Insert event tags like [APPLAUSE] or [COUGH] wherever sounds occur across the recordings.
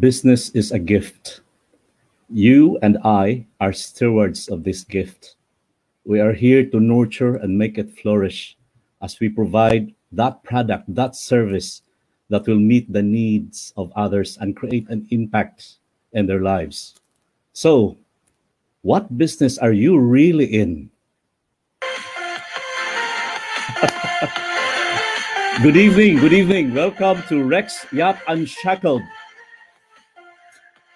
business is a gift. You and I are stewards of this gift. We are here to nurture and make it flourish as we provide that product, that service that will meet the needs of others and create an impact in their lives. So, what business are you really in? [LAUGHS] good evening, good evening. Welcome to Rex Yap Unshackled.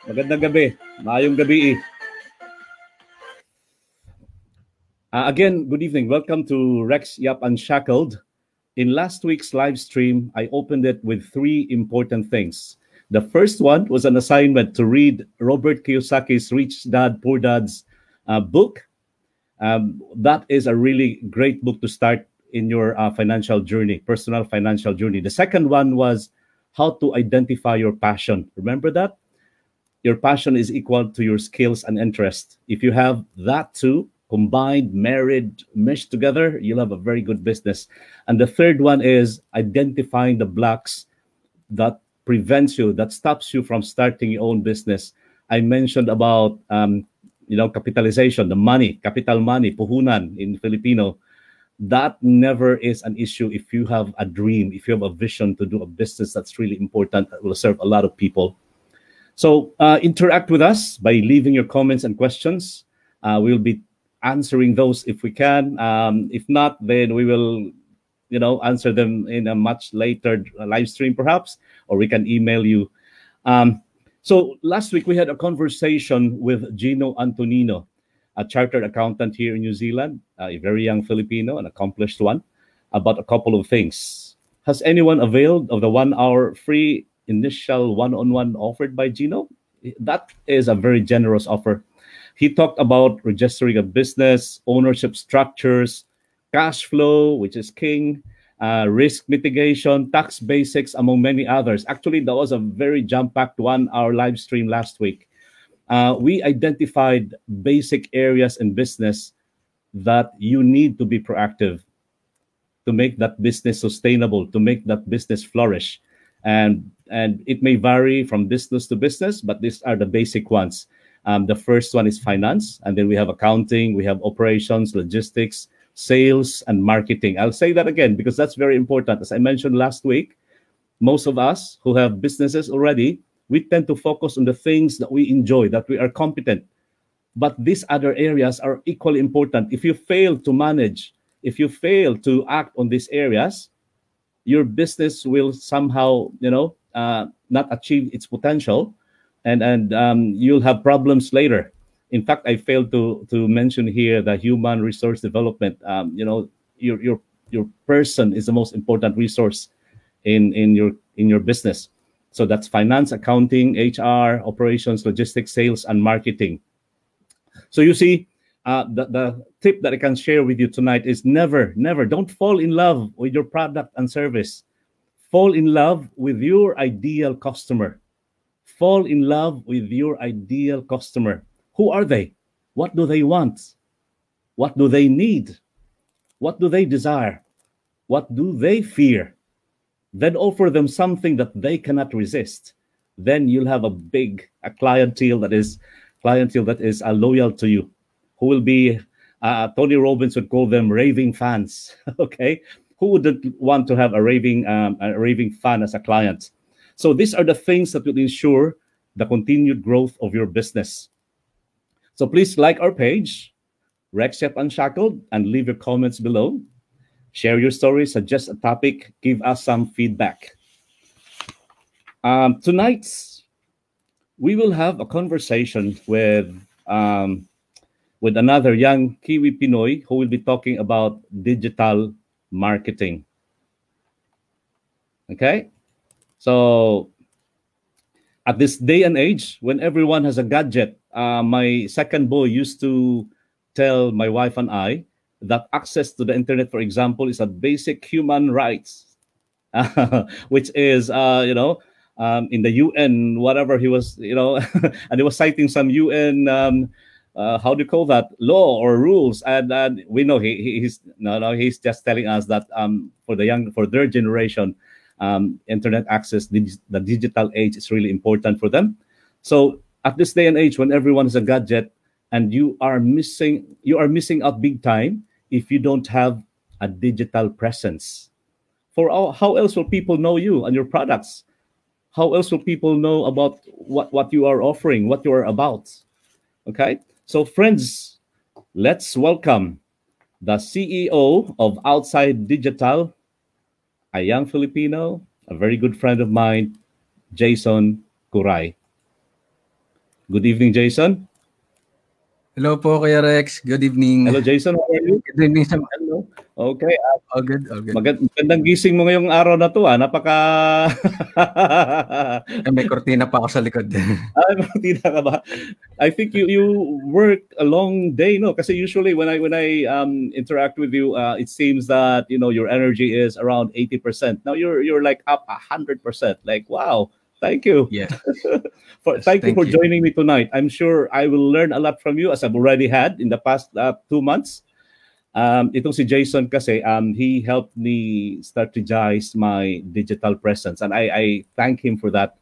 Magandang gabi. Maayong gabi. Eh. Uh, again, good evening. Welcome to Rex Yap Unshackled. In last week's live stream, I opened it with three important things. The first one was an assignment to read Robert Kiyosaki's Rich Dad, Poor Dad's uh, book. Um, that is a really great book to start in your uh, financial journey, personal financial journey. The second one was how to identify your passion. Remember that? your passion is equal to your skills and interest. If you have that two combined, married, meshed together, you'll have a very good business. And the third one is identifying the blocks that prevents you, that stops you from starting your own business. I mentioned about um, you know capitalization, the money, capital money, puhunan in Filipino. That never is an issue if you have a dream, if you have a vision to do a business that's really important that will serve a lot of people so uh, interact with us by leaving your comments and questions. Uh, we'll be answering those if we can. Um, if not, then we will, you know, answer them in a much later uh, live stream, perhaps, or we can email you. Um, so last week we had a conversation with Gino Antonino, a chartered accountant here in New Zealand, a very young Filipino, an accomplished one, about a couple of things. Has anyone availed of the one-hour free initial one on one offered by Gino. That is a very generous offer. He talked about registering a business, ownership structures, cash flow, which is king, uh, risk mitigation, tax basics, among many others. Actually, that was a very jam packed one hour live stream last week. Uh, we identified basic areas in business that you need to be proactive to make that business sustainable, to make that business flourish and and it may vary from business to business, but these are the basic ones. Um, the first one is finance, and then we have accounting, we have operations, logistics, sales, and marketing. I'll say that again because that's very important. As I mentioned last week, most of us who have businesses already, we tend to focus on the things that we enjoy, that we are competent. But these other areas are equally important. If you fail to manage, if you fail to act on these areas, your business will somehow you know uh, not achieve its potential and and um, you'll have problems later in fact i failed to to mention here the human resource development um, you know your your your person is the most important resource in in your in your business so that's finance accounting hr operations logistics sales and marketing so you see uh, the, the tip that I can share with you tonight is never, never, don't fall in love with your product and service. Fall in love with your ideal customer. Fall in love with your ideal customer. Who are they? What do they want? What do they need? What do they desire? What do they fear? Then offer them something that they cannot resist. Then you'll have a big a clientele that is clientele that is uh, loyal to you who will be, uh, Tony Robbins would call them raving fans. [LAUGHS] okay. Who wouldn't want to have a raving, um, a raving fan as a client? So these are the things that will ensure the continued growth of your business. So please like our page, RexChef Unshackled, and leave your comments below. Share your story, suggest a topic, give us some feedback. Um, tonight, we will have a conversation with um, with another young Kiwi Pinoy who will be talking about digital marketing. Okay? So, at this day and age, when everyone has a gadget, uh, my second boy used to tell my wife and I that access to the internet, for example, is a basic human right, [LAUGHS] which is, uh, you know, um, in the UN, whatever he was, you know, [LAUGHS] and he was citing some UN um, uh, how do you call that law or rules and, and we know he, he's no no he's just telling us that um, for the young for their generation um, internet access the, digital age is really important for them so at this day and age when everyone is a gadget and you are missing you are missing out big time if you don't have a digital presence for all, how else will people know you and your products how else will people know about what, what you are offering what you are about okay So friends, let's welcome the CEO of Outside Digital, a young Filipino, a very good friend of mine, Jason Kuray. Good evening, Jason. Hello po, Kuya Rex. Good evening. Hello, Jason. How are you? Good evening Hello. Okay. Agad, ah. Good. Magand- magandang gising mo ngayong araw na to. Ah. Napaka... [LAUGHS] Ay, may kortina pa ako sa likod. [LAUGHS] Ay, kortina ka ba? I think you you work a long day, no? Kasi usually when I when I um, interact with you, uh, it seems that you know your energy is around 80%. Now you're you're like up 100%. Like, wow. Thank you. Yeah. [LAUGHS] for, yes, thank, thank, you for you. joining me tonight. I'm sure I will learn a lot from you as I've already had in the past uh, two months. Um, itong si Jason kasi, um, he helped me strategize my digital presence. And I, I thank him for that.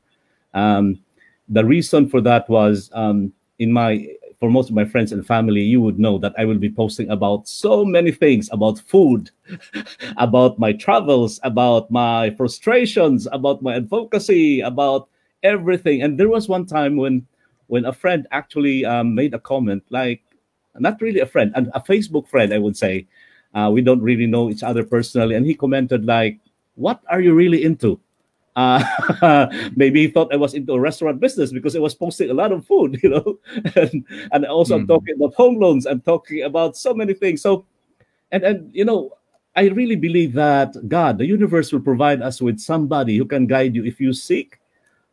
Um, the reason for that was um, in my, for most of my friends and family, you would know that I will be posting about so many things about food, [LAUGHS] about my travels, about my frustrations, about my advocacy, about everything. And there was one time when, when a friend actually um, made a comment like, not really a friend, and a Facebook friend, I would say. Uh, we don't really know each other personally. And he commented like, what are you really into? Uh, [LAUGHS] maybe he thought I was into a restaurant business because I was posting a lot of food, [LAUGHS] you know. and, and also mm. I'm hmm. talking about home loans. I'm talking about so many things. So, and and you know, I really believe that God, the universe, will provide us with somebody who can guide you if you seek.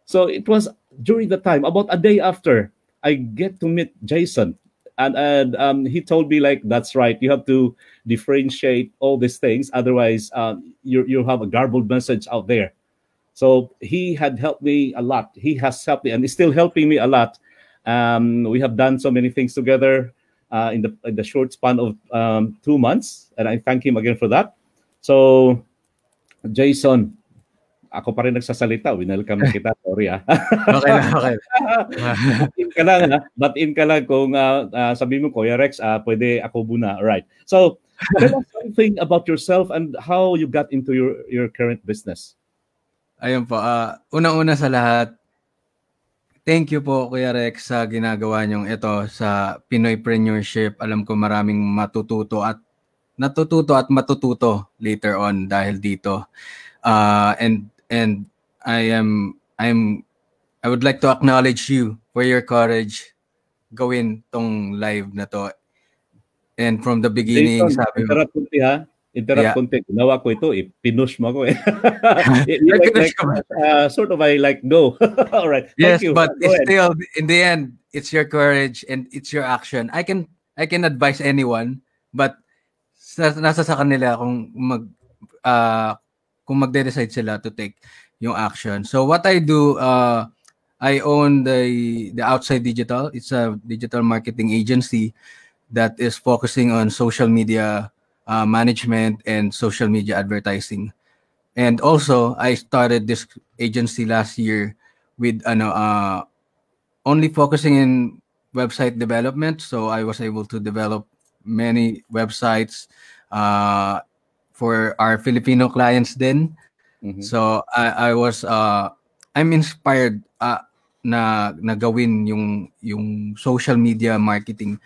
So it was during the time, about a day after, I get to meet Jason and and um, he told me like that's right you have to differentiate all these things otherwise um, you you have a garbled message out there so he had helped me a lot he has helped me and is still helping me a lot um, we have done so many things together uh, in the in the short span of um, two months and i thank him again for that so jason ako pa rin nagsasalita. Welcome kita. [LAUGHS] Sorry ah. okay lang, okay. in ka lang ha. Ah. But in ka lang kung uh, ah, uh, ah, sabi mo, Kuya Rex, uh, pwede ako muna. All Right. So, tell us something about yourself and how you got into your, your current business. Ayun po. Uh, Unang-una sa lahat, Thank you po Kuya Rex sa ginagawa niyong ito sa Pinoypreneurship. Alam ko maraming matututo at natututo at matututo later on dahil dito. Uh, and and I am I'm I would like to acknowledge you for your courage gawin tong live na to. And from the beginning, Jason, sabi mo. Interrupt kunti ha. Interrupt yeah. kunti. Ginawa ko ito eh. Pinush mo ako eh. [LAUGHS] [LAUGHS] like, like, uh, sort of I like, no. [LAUGHS] All right. Yes, Thank you. but still, in the end, it's your courage and it's your action. I can I can advise anyone, but nasa sa kanila kung mag uh, kung magde-decide sila to take yung action. So what I do, uh, I own the the Outside Digital. It's a digital marketing agency that is focusing on social media uh, management and social media advertising. And also, I started this agency last year with ano, uh, only focusing in website development. So I was able to develop many websites uh, for our Filipino clients din. Mm-hmm. So I I was uh I'm inspired uh, na nagawin yung yung social media marketing.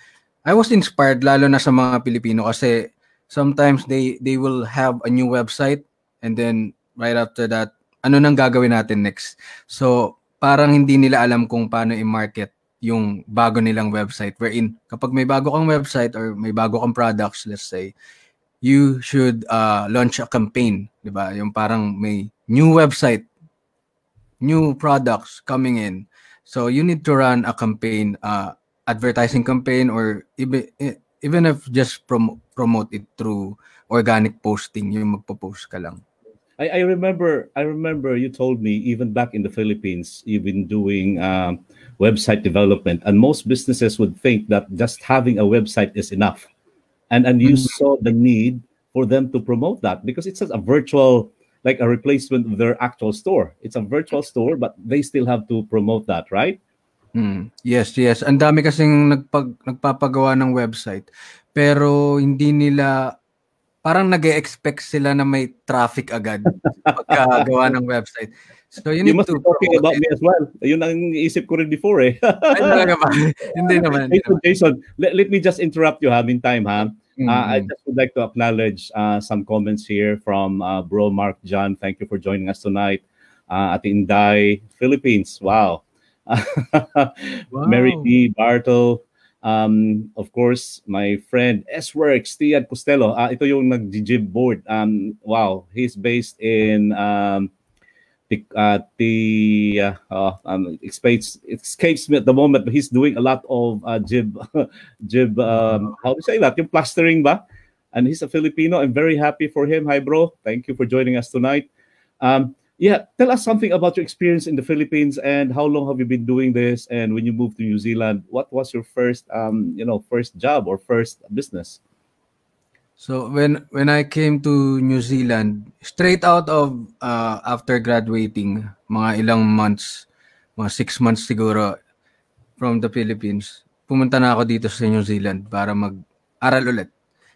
I was inspired lalo na sa mga Pilipino kasi sometimes they they will have a new website and then right after that ano nang gagawin natin next. So parang hindi nila alam kung paano i-market yung bago nilang website wherein kapag may bago kang website or may bago kang products let's say you should uh, launch a campaign, 'di ba? Yung parang may new website, new products coming in. So you need to run a campaign, uh, advertising campaign or even if just prom- promote it through organic posting, yung magpo-post ka lang. I, I remember I remember you told me even back in the Philippines you've been doing uh, website development and most businesses would think that just having a website is enough and and you mm-hmm. saw the need for them to promote that because it's a virtual like a replacement of their actual store it's a virtual store but they still have to promote that right Mm. Yes, yes. and dami kasing nagpag, nagpapagawa ng website. Pero hindi nila, parang nag expect sila na may traffic agad [LAUGHS] pagkagawa ng website. So you, you need must to be talking about it. me as well. Yun ang iniisip ko rin before eh. Ay, [LAUGHS] naman. Hindi naman. Hey, so Jason, let, let me just interrupt you ha, meantime ha. Mm-hmm. Uh, I just would like to acknowledge uh, some comments here from uh, Bro Mark John. Thank you for joining us tonight. Uh, at Inday, Philippines. Wow. [LAUGHS] wow. Mary D. Bartle. Um, of course, my friend S-Works, Tiad Costello. Uh, ito yung nag-jib board. Um, wow. He's based in um, uh, the uh, oh, um, escapes escapes me at the moment, but he's doing a lot of uh, jib [LAUGHS] jib. Um, uh-huh. how do you say that? Yung plastering ba? And he's a Filipino. I'm very happy for him. Hi, bro. Thank you for joining us tonight. Um, yeah, tell us something about your experience in the Philippines and how long have you been doing this? And when you moved to New Zealand, what was your first, um, you know, first job or first business? So when when I came to New Zealand, straight out of uh, after graduating, mga ilang months, mga six months siguro from the Philippines, pumunta na ako dito sa New Zealand para mag-aral ulit.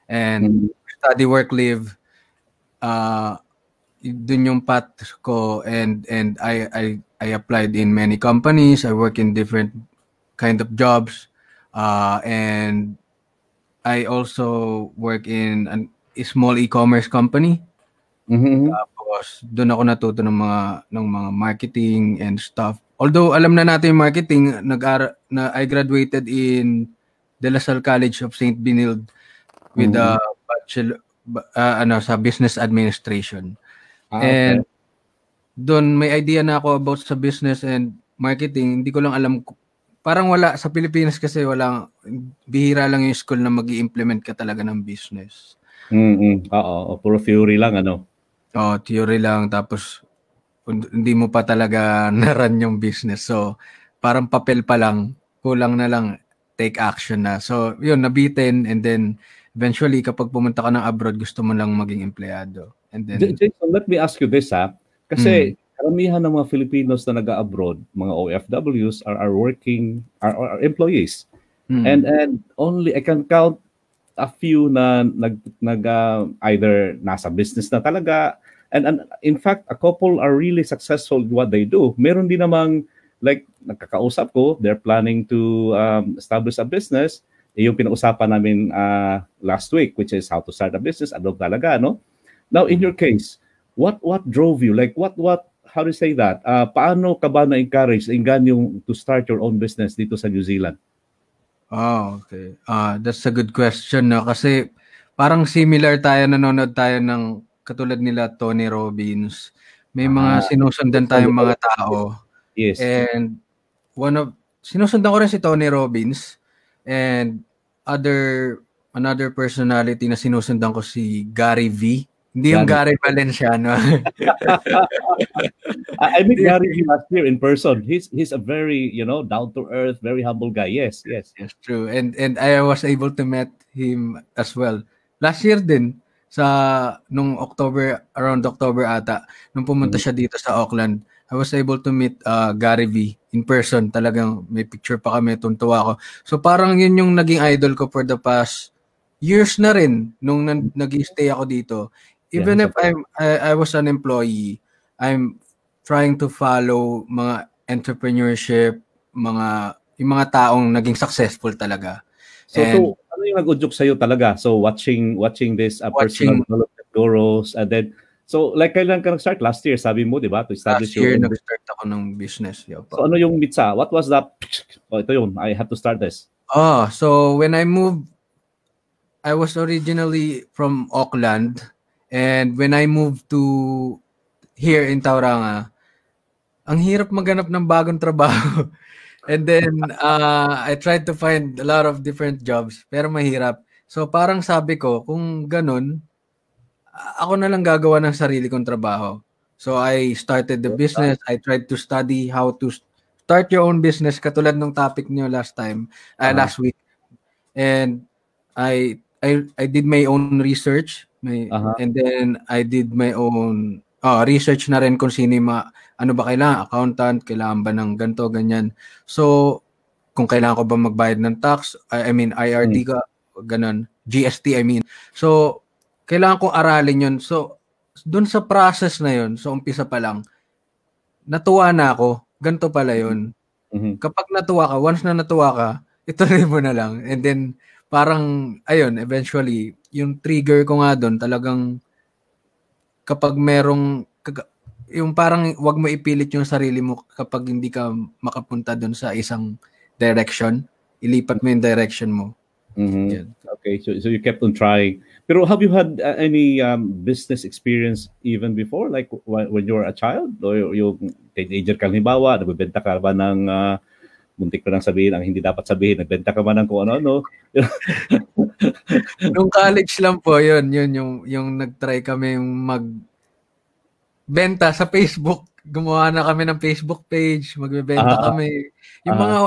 And mm. study, work, live, uh, dun yung path ko and and I, I I applied in many companies. I work in different kind of jobs. Uh, and I also work in an small e-commerce company. Mm-hmm. mm-hmm. Tapos doon ako natuto ng mga ng mga marketing and stuff. Although alam na natin yung marketing, nag na I graduated in De La Salle College of St. Benilde with mm-hmm. a bachelor uh, ano sa business administration. Ah, okay. And doon may idea na ako about sa business and marketing. Hindi ko lang alam parang wala, sa Pilipinas kasi wala, bihira lang yung school na mag implement ka talaga ng business. Mm-hmm. Oo, puro theory lang ano. Oh, theory lang tapos hindi mo pa talaga [LAUGHS] naran yung business. So, parang papel pa lang, kulang na lang take action na. So, yun, nabitin and then eventually kapag pumunta ka ng abroad, gusto mo lang maging empleyado. And then Jason, let me ask you this ah. Kasi mm karamihan ng mga Filipinos na nag-abroad, mga OFWs, are, are working, are, are employees. Hmm. And and only I can count a few na nag, nag uh, either nasa business na talaga and, and in fact a couple are really successful in what they do. Meron din namang like nagkakausap ko, they're planning to um, establish a business. E yung pinag-usapan namin uh, last week which is how to start a business, ano talaga, no? Now in your case, what what drove you? Like what what how to say that? Uh, paano ka ba na-encourage, ingan yung to start your own business dito sa New Zealand? Oh, okay. Uh, that's a good question. No? Kasi parang similar tayo, nanonood tayo ng katulad nila Tony Robbins. May mga uh, sinusundan tayong mga tao. Yes. And one of, sinusundan ko rin si Tony Robbins and other, another personality na sinusundan ko si Gary V. Hindi yung Gary Valenciano. [LAUGHS] I met Gary last year in person. He's he's a very you know down to earth, very humble guy. Yes, yes, yes, true. And and I was able to meet him as well last year din sa nung October around October ata nung pumunta mm-hmm. siya dito sa Auckland. I was able to meet uh, Gary V in person. Talagang may picture pa kami, tuntua ako. So parang yun yung naging idol ko for the past years na rin nung nag stay ako dito. Even if I'm I, I was an employee, I'm trying to follow mga entrepreneurship, mga yung mga taong naging successful talaga. So, and, so ano yung nag-udyok sa'yo talaga? So watching watching this uh, watching, personal development gurus, and then So like kailan ka nag-start? Last year, sabi mo, di ba? To establish Last year, your... nag-start ako ng business. Yo, so ano yung mitsa? What was that? Oh, ito yun. I have to start this. Oh, so when I moved, I was originally from Auckland And when I moved to here in Tauranga, ang hirap maganap ng bagong trabaho. [LAUGHS] And then uh, I tried to find a lot of different jobs, pero mahirap. So parang sabi ko, kung ganun, ako na lang gagawa ng sarili kong trabaho. So I started the business. I tried to study how to start your own business katulad ng topic niyo last time, uh, last week. And I I I did my own research may uh-huh. and then I did my own uh, research na rin kung sino ma, ano ba kailangan, accountant, kailangan ba ng ganto ganyan. So, kung kailangan ko ba magbayad ng tax, I, I mean, IRD hmm. ka, ganun, GST, I mean. So, kailangan kong aralin yun. So, doon sa process na yun, so umpisa pa lang, natuwa na ako, Ganto pala yun. Mm-hmm. Kapag natuwa ka, once na natuwa ka, ituloy mo na lang. And then, parang, ayun, eventually, yung trigger ko nga doon, talagang kapag merong, yung parang wag mo ipilit yung sarili mo kapag hindi ka makapunta doon sa isang direction. Ilipat mo yung direction mo. Mm-hmm. Okay, so, so you kept on trying. Pero have you had uh, any um, business experience even before? Like when you were a child? or yung teenager ka halimbawa, nagbibenta ka ba ng uh, muntik na lang sabihin ang hindi dapat sabihin, nagbenta ka man ng kung ano-ano. [LAUGHS] Nung college lang po, yun, yun yung, yung nag-try kami mag benta sa Facebook. Gumawa na kami ng Facebook page, magbebenta uh, kami. Yung uh, mga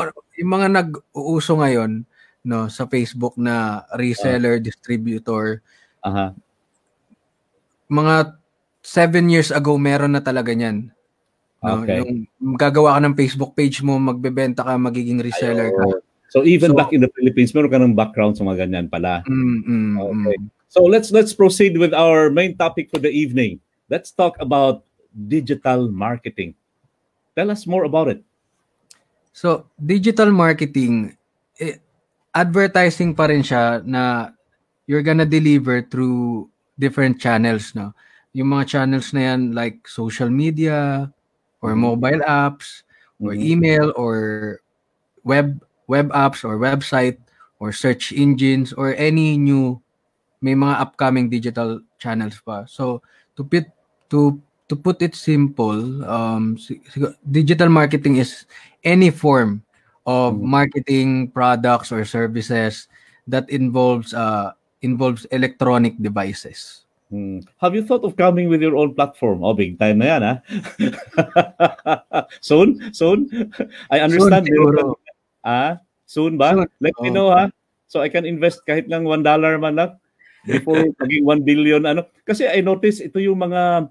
yung mga nag-uuso ngayon no sa Facebook na reseller, uh, distributor. Uh-huh. Mga seven years ago meron na talaga niyan. No? Yung gagawa ka ng Facebook page mo, magbebenta ka, magiging reseller ka. So even so, back in the Philippines, meron ka ng background sa mga ganyan pala. Mm, mm, okay. Mm. So let's let's proceed with our main topic for the evening. Let's talk about digital marketing. Tell us more about it. So, digital marketing, eh, advertising pa rin siya na you're gonna deliver through different channels, no? Yung mga channels na yan, like social media, or mm-hmm. mobile apps or mm-hmm. email or web web apps or website or search engines or any new may mga upcoming digital channels pa. So to put to to put it simple, um, digital marketing is any form of mm-hmm. marketing products or services that involves uh, involves electronic devices. Hmm. Have you thought of coming with your own platform? Oh, big time na yan, ha? Ah. [LAUGHS] soon? Soon? I understand. Soon, ah, soon ba? Soon. Let oh. me know, ha? Ah. So I can invest kahit lang $1 man lang before [LAUGHS] maging 1 billion. Ano? Kasi I noticed, ito yung mga,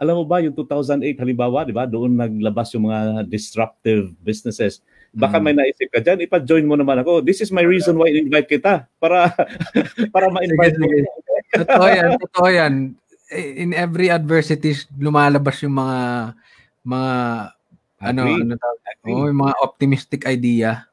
alam mo ba, yung 2008 halimbawa, di ba? Doon naglabas yung mga disruptive businesses. Baka hmm. may naisip ka dyan, ipa-join mo naman ako. This is my reason why I invite kita para [LAUGHS] para ma-invite mo totoo yan, totoo yan. Eh, in every adversity, lumalabas yung mga mga ano, ano tawag, oh, yung mga optimistic idea.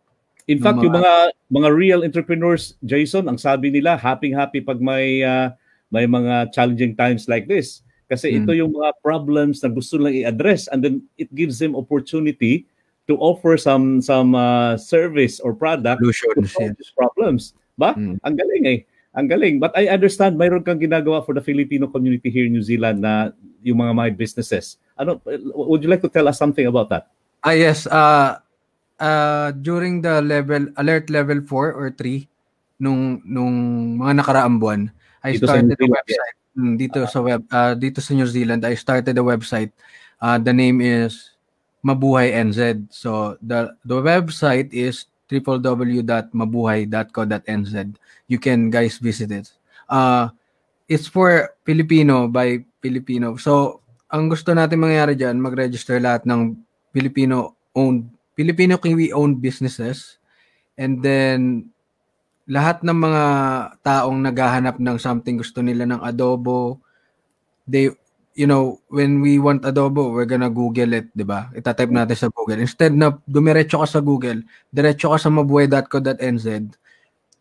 In fact, mga, yung mga mga real entrepreneurs, Jason, ang sabi nila, happy-happy pag may uh, may mga challenging times like this. Kasi hmm. ito yung mga problems na gusto lang i-address and then it gives them opportunity to offer some some uh, service or product Solutions, to solve yeah. these problems. Ba? Hmm. Ang galing eh. Ang galing. But I understand, mayroon kang ginagawa for the Filipino community here in New Zealand na yung mga my businesses. Ano, would you like to tell us something about that? Ah, yes. Uh, uh, during the level, alert level 4 or 3, nung, nung mga nakaraang buwan, I dito started a website. Mm, dito uh, sa web, uh, dito sa New Zealand, I started a website. Uh, the name is Mabuhay NZ. So the the website is www.mabuhay.co.nz. You can guys visit it. Uh, it's for Filipino by Filipino. So, ang gusto natin mangyari dyan, mag-register lahat ng Filipino-owned, Filipino Kiwi-owned businesses. And then, lahat ng mga taong naghahanap ng something gusto nila ng adobo, they you know, when we want adobo, we're gonna Google it, di ba? Itatype natin sa Google. Instead na dumiretso ka sa Google, diretso ka sa mabuhay.co.nz,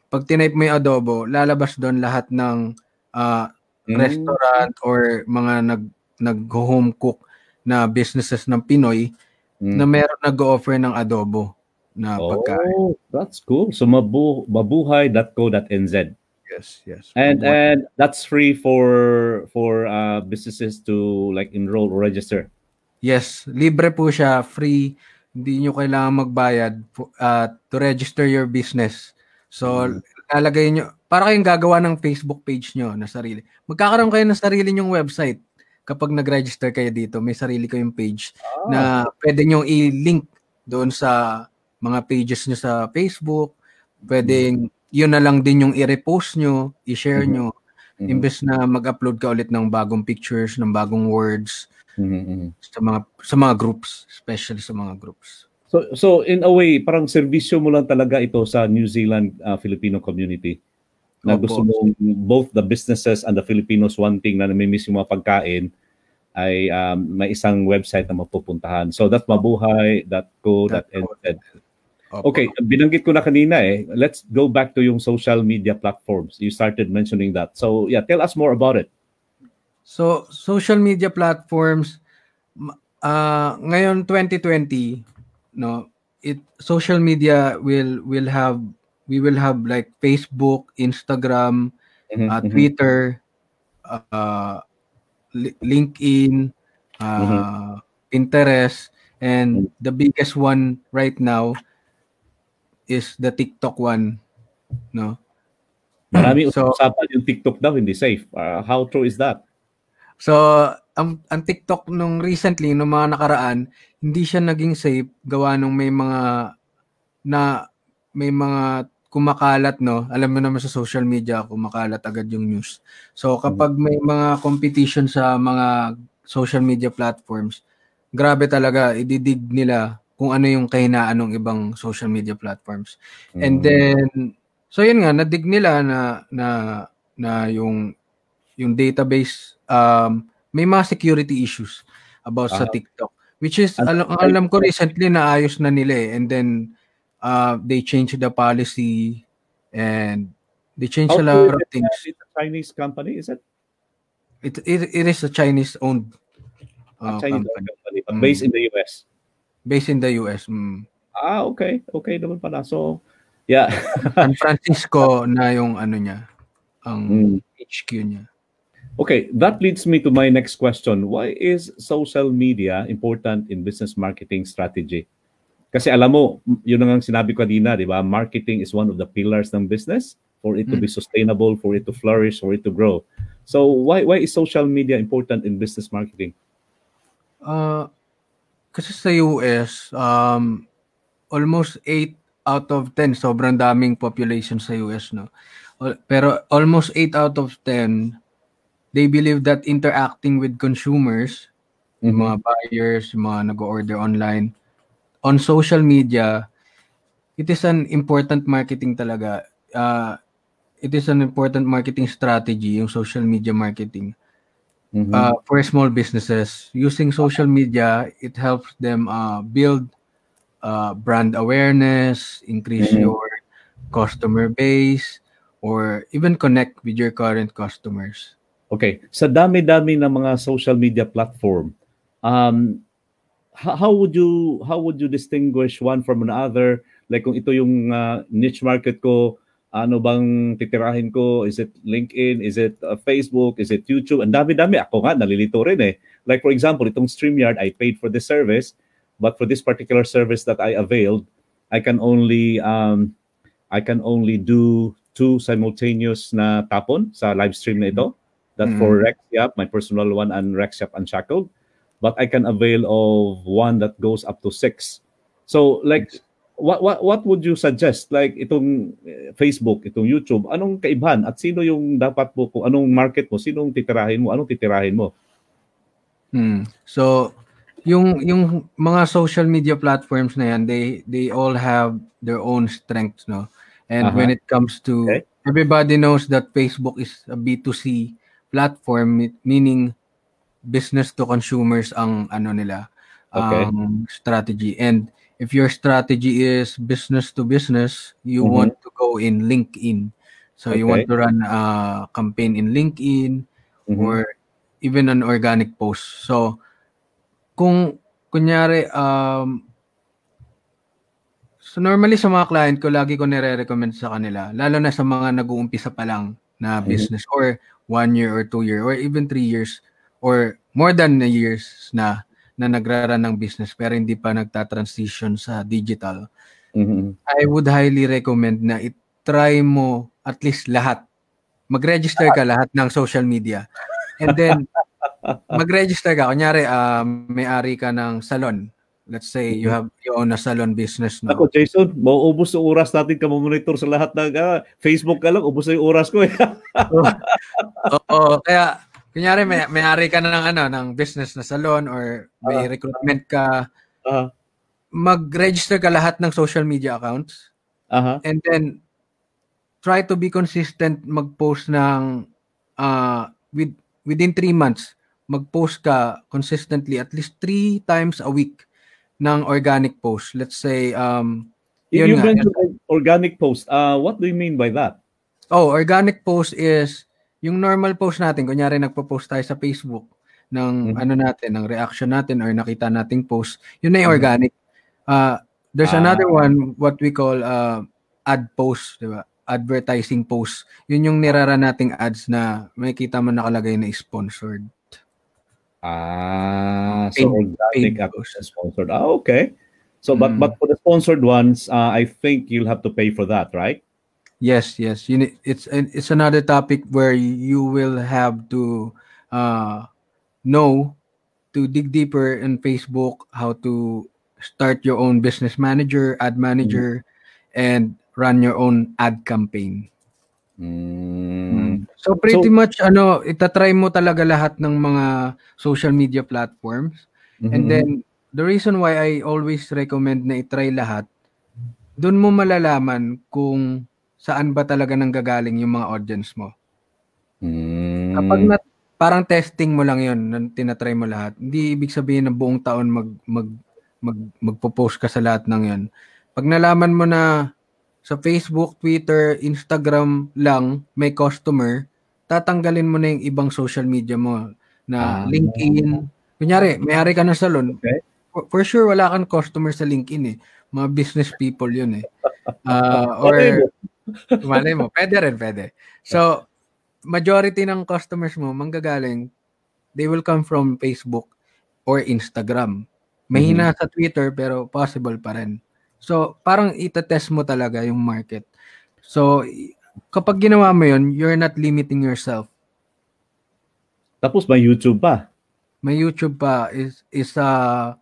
pag tinype mo yung adobo, lalabas doon lahat ng uh, mm. restaurant or mga nag nag-home cook na businesses ng Pinoy mm. na meron nag-offer ng adobo na oh, pagkain. That's cool. So mabu mabuhay.co.nz yes yes and and that's free for for uh, businesses to like enroll or register yes libre po siya free hindi nyo kailangan magbayad uh, to register your business so mm-hmm. nyo para kayong gagawa ng Facebook page nyo na sarili magkakaroon kayo ng sarili nyong website kapag nag-register kayo dito may sarili kayong page oh. na pwede nyo i-link doon sa mga pages nyo sa Facebook pwedeng mm yun na lang din yung i-repost nyo, i-share mm-hmm. nyo, mm-hmm. imbes na mag-upload ka ulit ng bagong pictures, ng bagong words, mm-hmm, mm-hmm. sa mga sa mga groups, especially sa mga groups. So so in a way, parang serbisyo mo lang talaga ito sa New Zealand uh, Filipino community. Na Opo. gusto mo both the businesses and the Filipinos wanting na namimiss yung mga pagkain ay um, may isang website na mapupuntahan. So that's mabuhay.co.nz. Okay, binanggit ko na kanina eh. Let's go back to yung social media platforms. You started mentioning that. So, yeah, tell us more about it. So, social media platforms uh ngayon 2020, no, it social media will will have we will have like Facebook, Instagram, mm-hmm, uh, Twitter, mm-hmm. uh LinkedIn, uh mm-hmm. Pinterest, and mm-hmm. the biggest one right now is the TikTok one, no? Marami so, usapan yung TikTok daw hindi safe. Uh, how true is that? So, ang, ang TikTok nung recently, nung mga nakaraan, hindi siya naging safe gawa nung may mga na may mga kumakalat no alam mo naman sa social media kumakalat agad yung news so kapag may mga competition sa mga social media platforms grabe talaga ididig nila kung ano yung kahinaan ng ibang social media platforms. Mm. And then so yun nga nadig nila na na na yung yung database um may mga security issues about uh-huh. sa ah. TikTok which is alam, alam ko recently naayos na nila eh and then uh they changed the policy and they changed How a lot of things. It's a Chinese company, is it? It it, it is a Chinese owned uh, a Chinese company, company but based mm. in the US. Based in the US. Mm. Ah, okay. Okay naman pala. So, yeah. [LAUGHS] San Francisco na yung ano niya, ang mm. HQ niya. Okay, that leads me to my next question. Why is social media important in business marketing strategy? Kasi alam mo, yun ang sinabi ko kanina, di ba? Marketing is one of the pillars ng business for it to mm. be sustainable, for it to flourish, for it to grow. So why why is social media important in business marketing? Uh, kasi sa US, um, almost 8 out of 10, sobrang daming population sa US, no? Pero almost 8 out of 10, they believe that interacting with consumers, mm-hmm. mga buyers, mga nag-order online, on social media, it is an important marketing talaga. Uh, it is an important marketing strategy, yung social media marketing mm-hmm. uh, for small businesses. Using social media, it helps them uh, build uh, brand awareness, increase mm-hmm. your customer base, or even connect with your current customers. Okay. Sa dami-dami ng mga social media platform, um, how would you how would you distinguish one from another? Like kung ito yung uh, niche market ko, ano bang titirahin ko? Is it LinkedIn? Is it uh, Facebook? Is it YouTube? And dami-dami. Ako nga, nalilito rin eh. Like for example, itong StreamYard, I paid for this service. But for this particular service that I availed, I can only um, I can only do two simultaneous na tapon sa live stream na ito. That mm-hmm. for Rex Yap, my personal one, and Rex Yap Unshackled. But I can avail of one that goes up to six. So like what, what, what would you suggest? Like itong eh, Facebook, itong YouTube, anong kaibahan? At sino yung dapat po kung anong market mo, sinong titirahin mo, anong titirahin mo? Hmm. So, yung yung mga social media platforms na yan, they they all have their own strengths, no? And uh-huh. when it comes to okay. everybody knows that Facebook is a B2C platform meaning business to consumers ang ano nila, okay. strategy. And if your strategy is business to business, you mm-hmm. want to go in LinkedIn. So okay. you want to run a campaign in LinkedIn mm-hmm. or even an organic post. So kung kunyari um So normally sa mga client ko lagi ko nire-recommend sa kanila lalo na sa mga nag-uumpisa pa lang na mm-hmm. business or one year or two year or even three years or more than a years na na nagraran ng business pero hindi pa nagta-transition sa digital, mm-hmm. I would highly recommend na i-try mo at least lahat. Mag-register ka lahat ng social media. And then, [LAUGHS] mag-register ka. Kunyari, uh, may-ari ka ng salon. Let's say you have you own a salon business no. Ako Jason, mauubos ang oras natin ka monitor sa lahat ng uh, Facebook ka lang, ubos na yung oras ko eh. [LAUGHS] Oo, oh, oh, kaya Kunyari, may, may-ari ka ng, ano, ng business na salon or may uh-huh. recruitment ka. Uh-huh. Mag-register ka lahat ng social media accounts. Uh-huh. And then, try to be consistent mag-post ng uh, with, within three months. Mag-post ka consistently at least three times a week ng organic post. Let's say, um, If you mentioned organic post, uh, what do you mean by that? Oh, organic post is yung normal post natin, kunyari nagpo-post tayo sa Facebook ng mm-hmm. ano natin, ng reaction natin or nakita nating post, yun na yung mm-hmm. organic. Uh, there's ah. another one, what we call uh, ad post, di ba? Advertising post. Yun yung nirara nating ads na may kita mo nakalagay na sponsored. Ah, paid, so organic paid post. sponsored. Ah, okay. So, mm. but but for the sponsored ones, uh, I think you'll have to pay for that, right? Yes, yes. You need, it's it's another topic where you will have to uh, know to dig deeper in Facebook how to start your own business manager, ad manager, mm and run your own ad campaign. Mm. So pretty so, much ano, itatry mo talaga lahat ng mga social media platforms. Mm-hmm. And then mm-hmm. the reason why I always recommend na itry lahat, doon mo malalaman kung saan ba talaga nanggagaling yung mga audience mo. Mm. Kapag na, parang testing mo lang yun, tinatry mo lahat. Hindi ibig sabihin na buong taon mag, mag, mag, magpo-post ka sa lahat ng yun. Pag nalaman mo na sa Facebook, Twitter, Instagram lang may customer, tatanggalin mo na yung ibang social media mo na ah. LinkedIn. Kunyari, may-ari ka ng salon. Okay. For, for sure, wala kang customer sa LinkedIn eh. Mga business people yun eh. Uh, [LAUGHS] or Malay mo. Pwede rin, pwede. So, majority ng customers mo, manggagaling, they will come from Facebook or Instagram. Mahina mm-hmm. sa Twitter, pero possible pa rin. So, parang itatest mo talaga yung market. So, kapag ginawa mo yun, you're not limiting yourself. Tapos may YouTube pa. May YouTube pa. Is, is uh,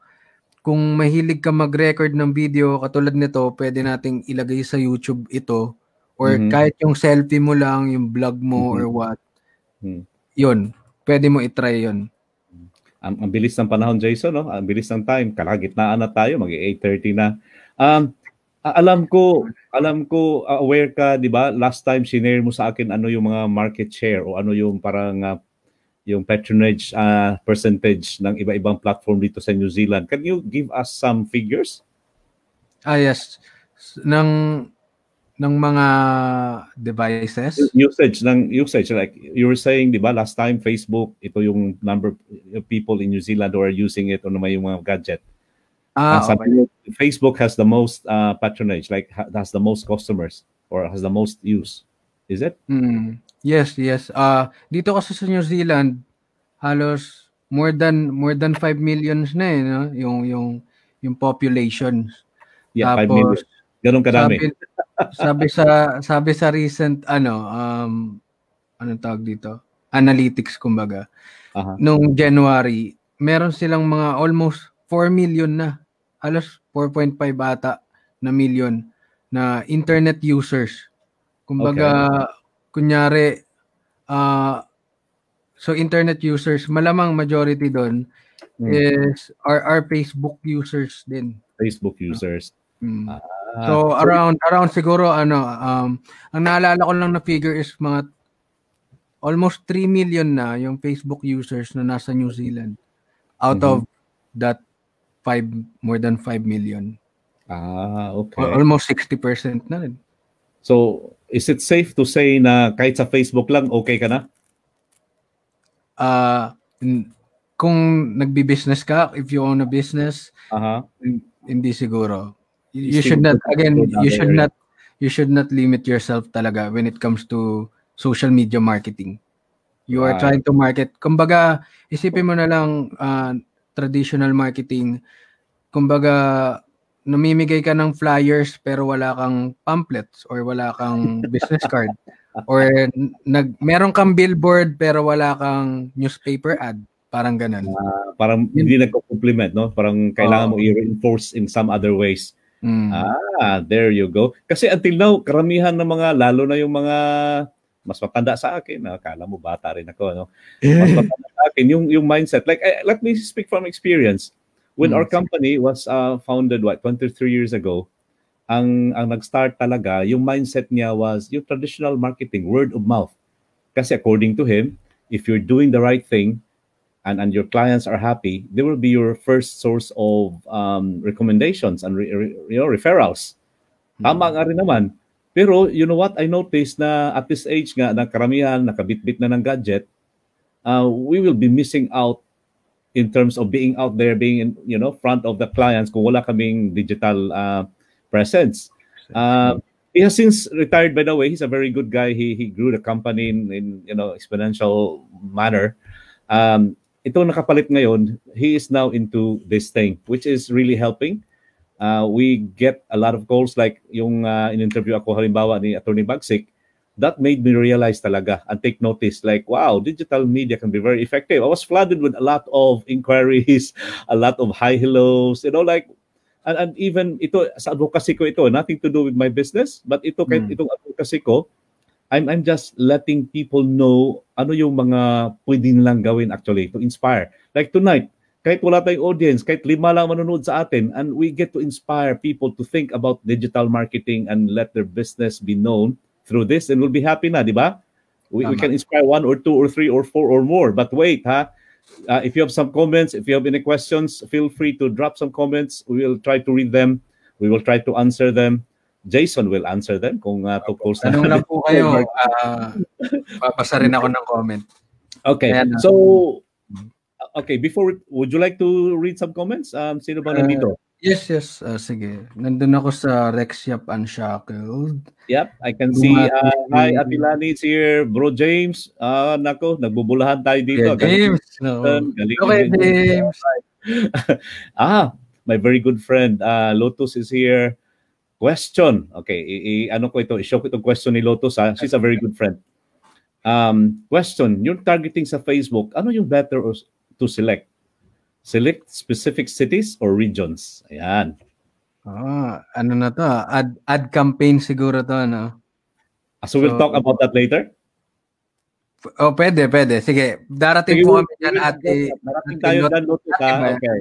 kung mahilig ka mag-record ng video katulad nito, pwede nating ilagay sa YouTube ito or mm-hmm. kahit yung selfie mo lang, yung vlog mo mm-hmm. or what. Mm-hmm. 'Yun, pwede mo i-try 'yun. Ang, ang bilis ng panahon, Jason, no? Ang bilis ng time. Kalagitnaan na tayo, mag-8:30 na. Um, alam ko, alam ko uh, aware ka, 'di ba? Last time sinare mo sa akin ano yung mga market share o ano yung parang uh, yung patronage uh, percentage ng iba-ibang platform dito sa New Zealand. Can you give us some figures? Ah yes. Nang ng mga devices? Usage ng usage like you were saying, 'di ba, last time Facebook, ito yung number of people in New Zealand who are using it ano may yung mga gadget. Ah, uh, okay. Facebook has the most uh, patronage, like has the most customers or has the most use. Is it? Mm. Yes, yes. Uh dito kasi sa New Zealand halos more than more than 5 millions na eh, no? yung yung yung population. Yeah, 5 million. Ganun kadami. Sabi, sabi sa sabi sa recent ano um anong tawag dito? Analytics kumbaga. Uh-huh. Noong January, meron silang mga almost 4 million na. Alas 4.5 ata na million na internet users. Kumbaga okay. kunyari uh, so internet users malamang majority doon mm. is are, are Facebook users din. Facebook users. Uh, mm. Uh, Uh, so around around siguro ano um ang naalala ko lang na figure is mga almost 3 million na yung Facebook users na nasa New Zealand out mm-hmm. of that 5 more than 5 million. Ah, okay. Almost 60% na rin. So, is it safe to say na kahit sa Facebook lang okay ka na? Uh, kung nagbi-business ka, if you own a business, uh-huh. hindi siguro you, you should not again you should area. not you should not limit yourself talaga when it comes to social media marketing. You are trying to market. Kumbaga, isipin oh. mo na lang uh, traditional marketing. Kumbaga, namimigay ka ng flyers pero wala kang pamphlets or wala kang [LAUGHS] business card or nag meron kang billboard pero wala kang newspaper ad parang ganun uh, parang hindi nagko-complement no parang kailangan uh, mo i-reinforce in some other ways Mm. Ah, there you go. Kasi until now, karamihan ng mga, lalo na yung mga mas matanda sa akin, akala mo bata rin ako, no? Eh. Mas matanda sa akin, yung, yung mindset. Like, I, eh, let me speak from experience. When mm. our company was uh, founded, what, 23 years ago, ang, ang nag-start talaga, yung mindset niya was yung traditional marketing, word of mouth. Kasi according to him, if you're doing the right thing, and, and your clients are happy, they will be your first source of um, recommendations and re, re, you know, referrals. mm Tama nga rin naman. Pero you know what I noticed na at this age nga na karamihan nakabitbit na ng gadget, uh, we will be missing out in terms of being out there, being in you know front of the clients kung wala kaming digital uh, presence. Uh, he has since retired, by the way. He's a very good guy. He he grew the company in, in you know exponential manner. Um, ito nakapalit ngayon, he is now into this thing, which is really helping. Uh, we get a lot of calls like yung uh, in-interview ako halimbawa ni Attorney Bagsik, that made me realize talaga and take notice like, wow, digital media can be very effective. I was flooded with a lot of inquiries, [LAUGHS] a lot of high hellos, you know, like, and, and even ito, sa advocacy ko ito, nothing to do with my business, but ito, mm. itong advocacy ko, I'm, I'm just letting people know ano yung mga pwede nilang gawin actually to inspire. Like tonight, kahit wala tayong audience, kahit lima lang manunood sa atin, and we get to inspire people to think about digital marketing and let their business be known through this, and we'll be happy na, di ba? We, we can inspire one or two or three or four or more. But wait, ha? Uh, if you have some comments, if you have any questions, feel free to drop some comments. We will try to read them. We will try to answer them. Jason will answer them kung uh, ah, tungkol sa... Anong lang po [LAUGHS] kayo, uh, babasa rin ako ng comment. Okay, Ayan, so... Okay, before, would you like to read some comments? Um, sino ba uh, Yes, yes. Uh, sige. Nandun ako sa Rex Yap Unshackled. Yep, I can Dumating. see. Uh, hi, Atilani is here. Bro James. Ah, uh, nako, nagbubulahan tayo dito. Yeah, James. No. okay, James. [LAUGHS] ah, my very good friend. Uh, Lotus is here. Question. Okay, I, I, ano ko ito, i-show ko itong question ni Lotus ha. She's a very good friend. Um, question, you're targeting sa Facebook, ano yung better or, to select? Select specific cities or regions? Ayan. Ah, ano na to? Ah? Ad ad campaign siguro to, no? So, ah, so we'll talk about that later? Oh, pwede, pwede. Sige, darating Sige, po kami dyan at darating tayo dyan, Lotus, ha? Okay.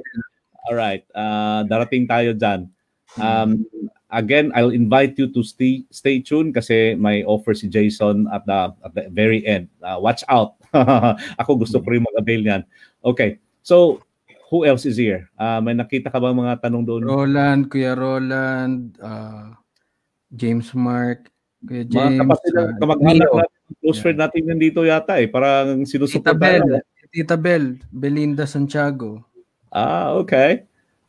All right. Uh, darating tayo dyan. Um, again, I'll invite you to stay stay tuned kasi may offer si Jason at the at the very end. Uh, watch out. [LAUGHS] Ako gusto ko rin mag-avail niyan. Okay. So, who else is here? Uh, may nakita ka ba mga tanong doon? Roland, Kuya Roland, uh, James Mark, Kuya James. Mga kapatid, uh, kamag-anak natin, yeah. nandito yata eh. Parang sinusuportahan. Tita Tita Bel, Belinda Santiago. Ah, okay.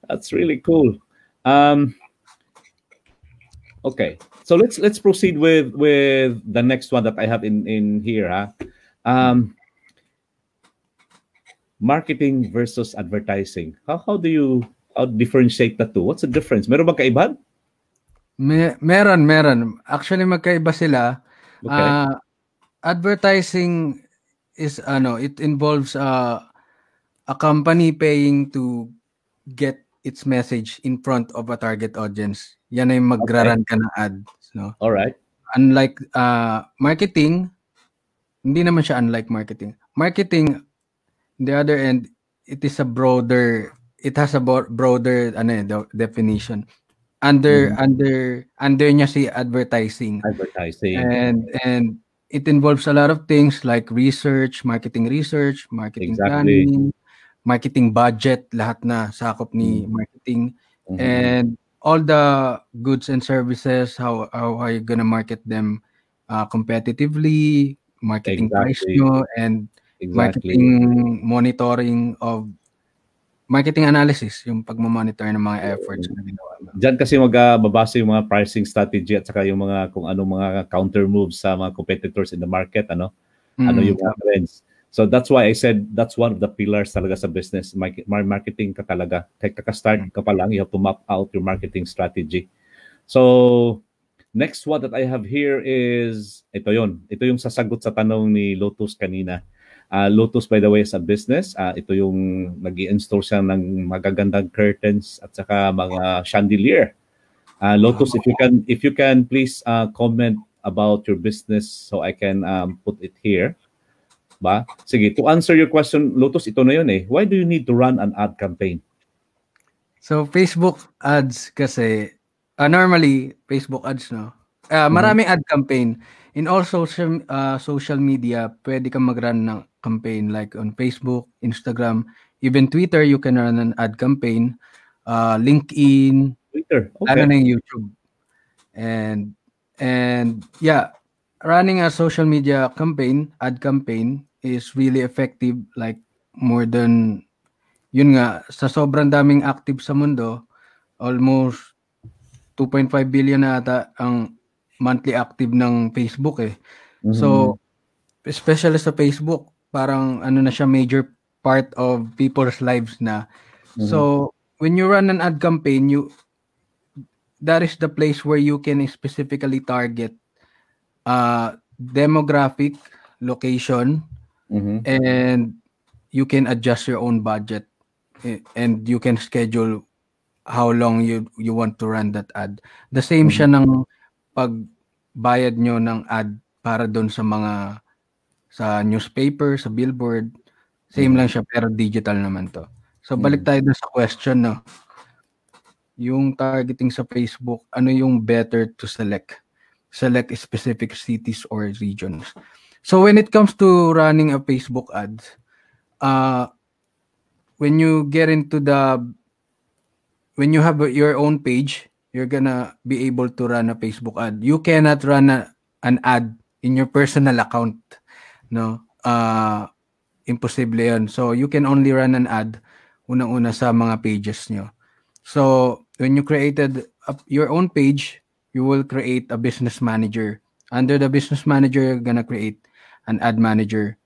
That's really cool. Um, Okay, so let's let's proceed with with the next one that I have in in here. Huh? Um, marketing versus advertising. How how do you how differentiate the two? What's the difference? Meron bang kaibahan? Me, meron, meron. Actually magkaiba sila. Okay. Uh, advertising is ano, it involves uh, a company paying to get its message in front of a target audience. Yan ay magra okay. ka ng ad. No? All right. Unlike uh, marketing, hindi naman siya unlike marketing. Marketing, the other end, it is a broader, it has a broader ano, eh, definition. Under, mm under, under niya si advertising. Advertising. And, and it involves a lot of things like research, marketing research, marketing exactly. planning, marketing budget, lahat na sakop ni mm-hmm. marketing. Mm-hmm. And all the goods and services, how, how are you going to market them uh, competitively, marketing exactly. price nyo, and exactly. marketing monitoring of marketing analysis, yung pagmo-monitor ng mga efforts na ginawa. Diyan kasi magbabasa yung mga pricing strategy at saka yung mga kung ano mga counter moves sa mga competitors in the market, ano? ano mm. Ano yung mga trends. So that's why I said that's one of the pillars talaga sa business. Marketing ka talaga. Kahit kaka-start mm. ka pa lang, you have to map out your marketing strategy. So, next one that I have here is, ito yon Ito yung sasagot sa tanong ni Lotus kanina. Uh, Lotus, by the way, is a business. Uh, ito yung nag install siya ng magagandang curtains at saka mga chandelier. Uh, Lotus, if you can, if you can please uh, comment about your business so I can um, put it here. Ba? Sige, to answer your question, Lotus, ito na yun eh. Why do you need to run an ad campaign? So, Facebook ads kasi, uh, normally, Facebook ads, no? Uh, maraming mm-hmm. ad campaign. In all social uh, social media, pwede kang mag-run ng campaign like on Facebook, Instagram, even Twitter, you can run an ad campaign. Uh, LinkedIn, Twitter, okay. lalo na YouTube. And, and yeah, running a social media campaign, ad campaign, is really effective like more than yun nga sa sobrang daming active sa mundo almost 2.5 billion na ata ang monthly active ng Facebook eh. Mm-hmm. So especially sa Facebook parang ano na siya major part of people's lives na. Mm-hmm. So when you run an ad campaign you that is the place where you can specifically target uh demographic, location, mm-hmm. and you can adjust your own budget eh, and you can schedule how long you you want to run that ad. The same mm-hmm. siya ng pagbayad nyo ng ad para doon sa mga sa newspaper, sa billboard. Same mm-hmm. lang siya pero digital naman to. So balik mm-hmm. tayo dun sa question no. Yung targeting sa Facebook, ano yung better to select? Select specific cities or regions. So when it comes to running a Facebook ad, uh, when you get into the when you have your own page, you're gonna be able to run a Facebook ad. You cannot run a, an ad in your personal account. No? Uh, imposible yun. So, you can only run an ad unang-una sa mga pages nyo. So, when you created a, your own page, you will create a business manager. Under the business manager, you're gonna create an ad manager,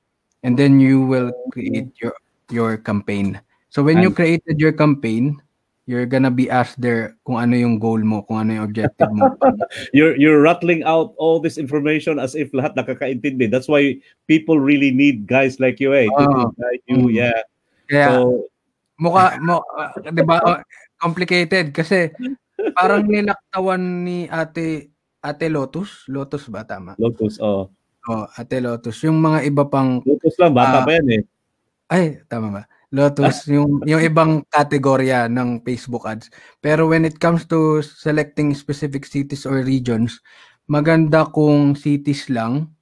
and then you will create your your campaign. So when and, you created your campaign, you're gonna be asked there kung ano yung goal mo, kung ano yung objective mo. [LAUGHS] you're you're rattling out all this information as if lahat nakakaintindi. That's why people really need guys like you, eh, oh. to guide you, mm. yeah. Yeah. So, mukha mo, uh, 'di ba? Oh, complicated kasi parang nilaktawan ni Ate Ate Lotus, Lotus ba tama? Lotus, oh. Oh, Ate Lotus. Yung mga iba pang Lotus lang bata uh, pa yan eh. Ay, tama ba? Lotus [LAUGHS] yung yung ibang kategorya ng Facebook ads. Pero when it comes to selecting specific cities or regions, maganda kung cities lang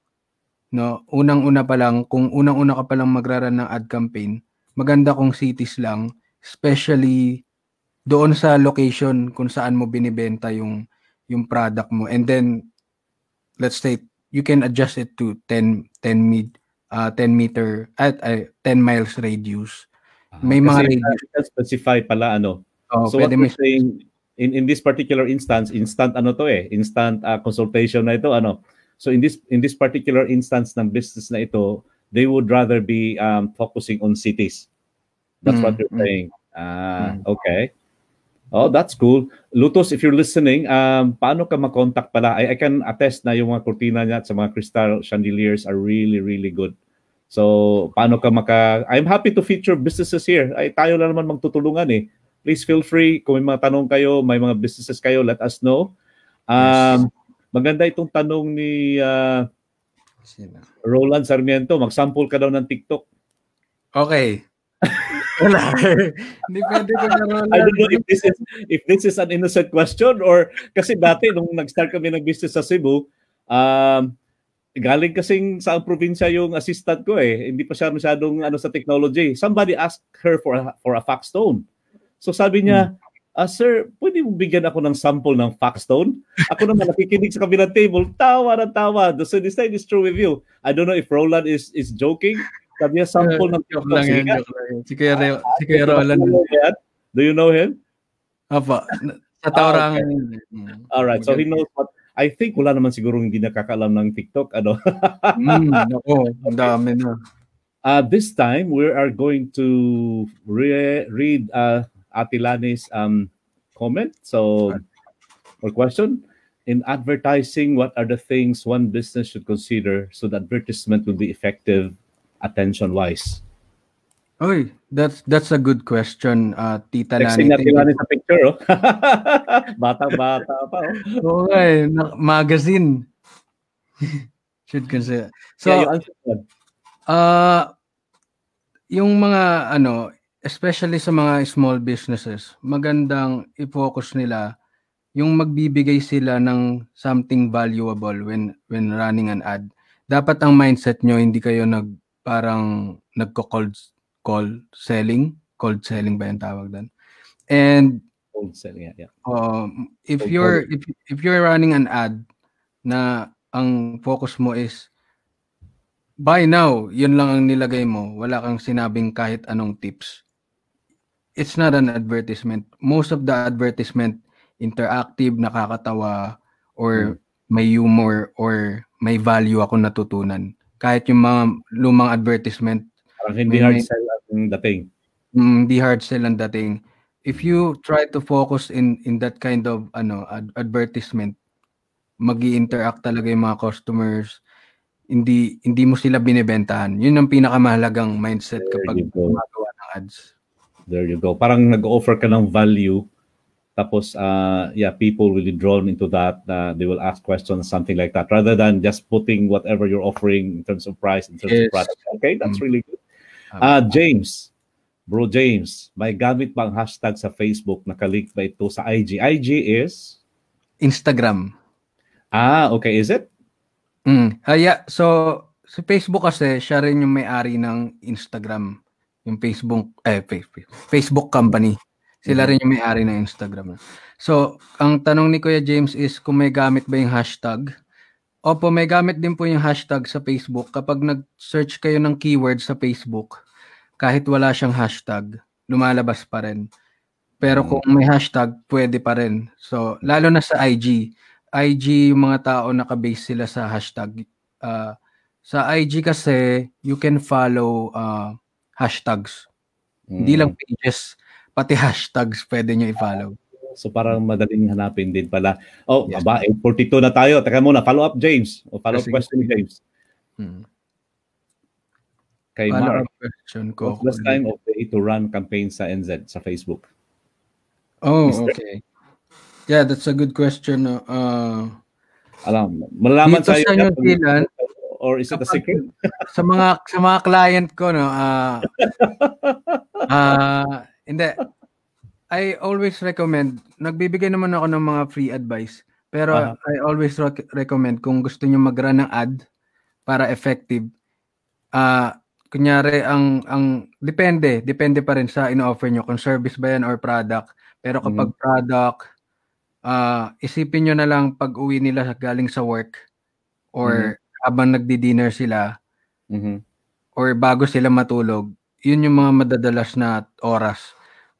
no unang-una pa lang kung unang-una ka pa lang magraran ng ad campaign maganda kung cities lang especially doon sa location kung saan mo binibenta yung yung product mo and then let's say you can adjust it to 10 10 mid uh, 10 meter at uh, 10 miles radius. Ah, may mga radius uh, specify pala ano. Oh, so what you're saying in in this particular instance instant ano to eh instant uh, consultation na ito ano. So in this in this particular instance ng business na ito, they would rather be um, focusing on cities. That's mm, what you're mm. saying. Mm, uh, mm. okay. Oh, that's cool. Lutos, if you're listening, um, paano ka makontakt pala? I, I can attest na yung mga kurtina niya at sa mga crystal chandeliers are really, really good. So, paano ka maka... I'm happy to feature businesses here. Ay, tayo lang naman magtutulungan eh. Please feel free. Kung may mga tanong kayo, may mga businesses kayo, let us know. Um, maganda itong tanong ni uh, Roland Sarmiento. Mag-sample ka daw ng TikTok. Okay. Wala. Depende ko na I don't know if this is if this is an innocent question or kasi dati nung nag-start kami ng business sa Cebu, um, galing kasi sa probinsya yung assistant ko eh. Hindi pa siya masyadong ano sa technology. Somebody asked her for a, for a fax tone. So sabi niya, hmm uh, sir, pwede mong bigyan ako ng sample ng fax tone? Ako naman nakikinig sa kabilang table, tawa na tawa. So this time is true with you. I don't know if Roland is is joking Sabi niya, sample eh, ng joke lang yun. Si Kuya, Re- si Kuya ah, Roland. Do you know him? Apa. Sa Taurangan. Ah, okay. Eh. Hmm. All right. So he knows what I think wala naman siguro hindi nakakaalam ng TikTok ano. mm, nako, ang dami na. Uh, this time we are going to re- read uh, Atilani's um, comment so or question in advertising what are the things one business should consider so that advertisement will be effective attention wise? Oy, that's that's a good question, uh, Tita Texting Nani. Texting natin sa picture, oh. [LAUGHS] Bata-bata pa, oh. Okay, eh, magazine. [LAUGHS] Should consider. So, yeah, Uh, yung mga, ano, especially sa mga small businesses, magandang i-focus nila yung magbibigay sila ng something valuable when when running an ad. Dapat ang mindset nyo, hindi kayo nag parang nagko-cold call selling, cold selling ba yung tawag doon? And cold selling, yeah, yeah. Um, if cold you're cold. if if you're running an ad na ang focus mo is buy now, yun lang ang nilagay mo. Wala kang sinabing kahit anong tips. It's not an advertisement. Most of the advertisement interactive, nakakatawa, or hmm. may humor, or may value ako natutunan kahit yung mga lumang advertisement. Parang hindi may, hard sell ang dating. Mm, hindi mm, hard sell ang dating. If you try to focus in in that kind of ano ad- advertisement, magi-interact talaga yung mga customers. Hindi hindi mo sila binebentahan. Yun ang pinakamahalagang mindset There kapag gumagawa ng ads. There you go. Parang nag-offer ka ng value tapos, uh, yeah, people will be drawn into that. Uh, they will ask questions, something like that, rather than just putting whatever you're offering in terms of price, in terms yes. of product. Okay, that's mm. really good. Uh, James, bro James, may gamit bang hashtag sa Facebook? Nakalink ba ito sa IG? IG is? Instagram. Ah, okay. Is it? Mm. Uh, yeah, so si Facebook kasi, siya rin yung may-ari ng Instagram. Yung Facebook, eh, Facebook company. Sila mm-hmm. rin yung may-ari ng Instagram. So, ang tanong ni Kuya James is kung may gamit ba yung hashtag? Opo, may gamit din po yung hashtag sa Facebook. Kapag nag-search kayo ng keyword sa Facebook, kahit wala siyang hashtag, lumalabas pa rin. Pero mm-hmm. kung may hashtag, pwede pa rin. So, lalo na sa IG. IG, yung mga tao nakabase sila sa hashtag. Uh, sa IG kasi, you can follow uh, hashtags. Mm. Hindi lang mm. pages pati hashtags pwede nyo i-follow. So parang madaling hanapin din pala. Oh, yes. aba, 842 na tayo. Teka muna, follow up James. O follow up Kasi, ah, question James. Hmm. Kay follow Mark. question ko. What's the time of day to run campaign sa NZ, sa Facebook? Oh, Mister? okay. Yeah, that's a good question. Uh, Alam, malalaman tayo. Sa inyo Zealand, or is it a secret? sa mga sa mga client ko no, uh, uh, [LAUGHS] Hindi. I always recommend, nagbibigay naman ako ng mga free advice, pero uh-huh. I always rec- recommend kung gusto niyo mag-run ng ad para effective, uh, kunyari ang ang depende, depende pa rin sa ino-offer niyo kung service ba yan or product. Pero kapag mm-hmm. product, uh, isipin niyo na lang pag-uwi nila galing sa work or mm-hmm. habang nagdi-dinner sila mm-hmm. or bago sila matulog, yun yung mga madadalas na oras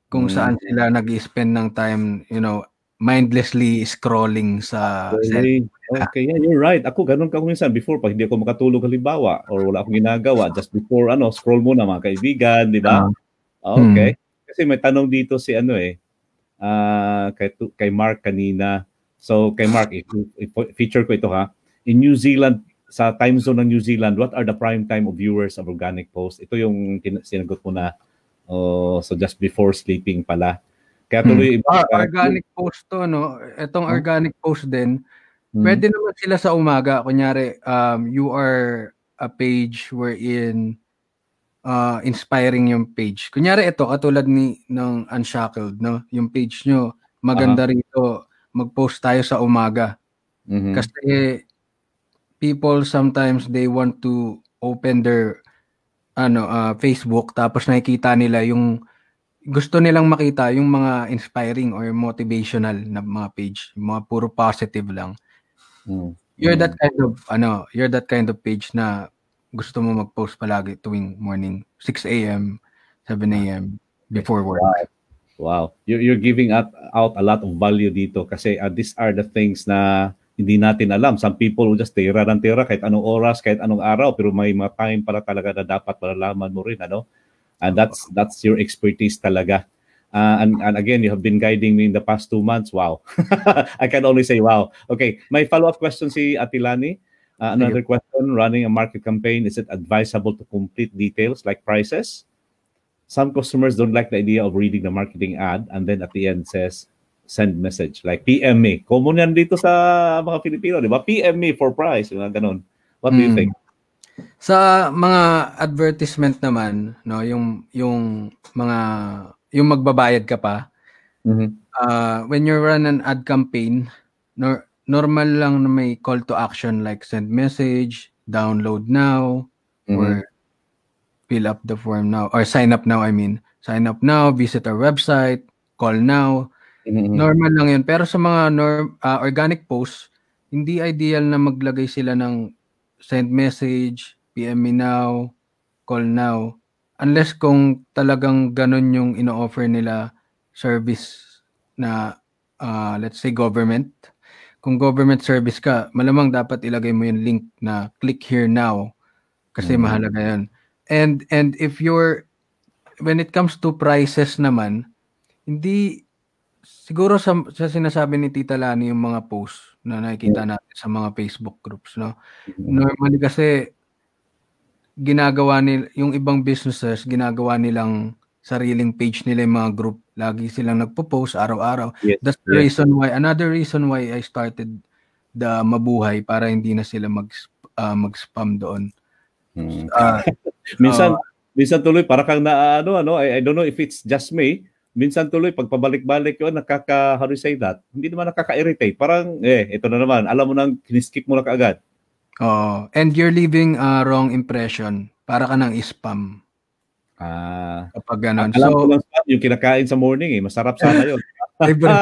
kung mm. saan sila nag-spend ng time, you know, mindlessly scrolling sa okay. okay, yeah, you're right. Ako ganun ka minsan before pag hindi ako makatulog halimbawa or wala akong ginagawa, just before ano, scroll muna mga kaibigan, di ba? Uh, okay. Hmm. Kasi may tanong dito si ano eh uh, kay kay Mark kanina. So kay Mark, if, if, feature ko ito ha. In New Zealand sa time zone ng New Zealand, what are the prime time of viewers of organic posts? Ito yung sinagot mo na Oh, so just before sleeping pala. Kaya tuloy hmm. iba. Ah, organic post to, no? Itong hmm? organic post din, hmm. pwede naman sila sa umaga. Kunyari, um, you are a page wherein uh, inspiring yung page. Kunyari ito, katulad ni ng Unshackled, no? Yung page nyo, maganda uh-huh. rito. Mag-post tayo sa umaga. Mm-hmm. Kasi people sometimes they want to open their ano uh, Facebook tapos nakikita nila yung gusto nilang makita yung mga inspiring or motivational na mga page, mga puro positive lang. Mm. You're hmm. that kind of ano, you're that kind of page na gusto mo mag-post palagi tuwing morning, 6 a.m., 7 a.m. before work. Wow. You're, you're giving out, out a lot of value dito kasi uh, these are the things na hindi natin alam. Some people will just tira ng tira kahit anong oras, kahit anong araw, pero may mga time pala talaga na dapat malalaman mo rin, ano? And that's that's your expertise talaga. Uh, and, and again, you have been guiding me in the past two months. Wow. [LAUGHS] I can only say wow. Okay, my follow-up question si Atilani. Uh, another question, running a market campaign, is it advisable to complete details like prices? Some customers don't like the idea of reading the marketing ad and then at the end says, send message. Like PM me. Common yan dito sa mga Pilipino, di ba? PM me for price, mga ganun. What do mm. you hmm. think? Sa mga advertisement naman, no, yung yung mga yung magbabayad ka pa. Mm-hmm. Uh, when you run an ad campaign, nor- normal lang na may call to action like send message, download now, mm-hmm. or fill up the form now or sign up now I mean. Sign up now, visit our website, call now Normal lang yun. Pero sa mga norm, uh, organic posts, hindi ideal na maglagay sila ng send message, PM me now, call now. Unless kung talagang ganun yung ino-offer nila service na uh, let's say government. Kung government service ka, malamang dapat ilagay mo yung link na click here now kasi mm-hmm. mahalaga yun. And and if you're when it comes to prices naman, hindi siguro sa, sa sinasabi ni Tita Lani yung mga posts na nakikita mm. natin sa mga Facebook groups, no? Mm. Normally kasi ginagawa nila, yung ibang businesses, ginagawa nilang sariling page nila yung mga group. Lagi silang nagpo-post araw-araw. Yes, That's the yes. reason why, another reason why I started the Mabuhay para hindi na sila mag, uh, mag-spam doon. Hmm. Uh, [LAUGHS] minsan, uh, minsan tuloy, para kang na, ano, ano, I, I don't know if it's just me, minsan tuloy pag pabalik balik yun, nakaka, how do you say that? Hindi naman nakaka-irritate. Parang, eh, ito na naman. Alam mo nang, kiniskip mo na kaagad. Oh, and you're leaving a wrong impression. Para ka nang spam. Ah. Kapag ganun. Alam so, ko lang spam, yung kinakain sa morning eh. Masarap sana yun. [LAUGHS]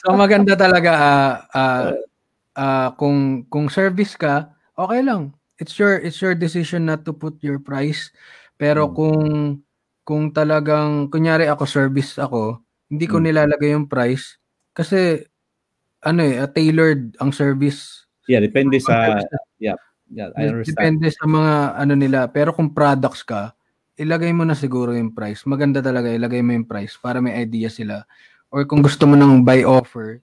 so maganda talaga uh, uh, uh, kung kung service ka, okay lang. It's your it's your decision not to put your price. Pero hmm. kung kung talagang, kunyari ako, service ako, hindi ko hmm. nilalagay yung price kasi ano eh, ah, tailored ang service. Yeah, depende sa, sa yeah, yeah, I understand. Depende sa mga ano nila. Pero kung products ka, ilagay mo na siguro yung price. Maganda talaga ilagay mo yung price para may idea sila. Or kung gusto mo ng buy offer,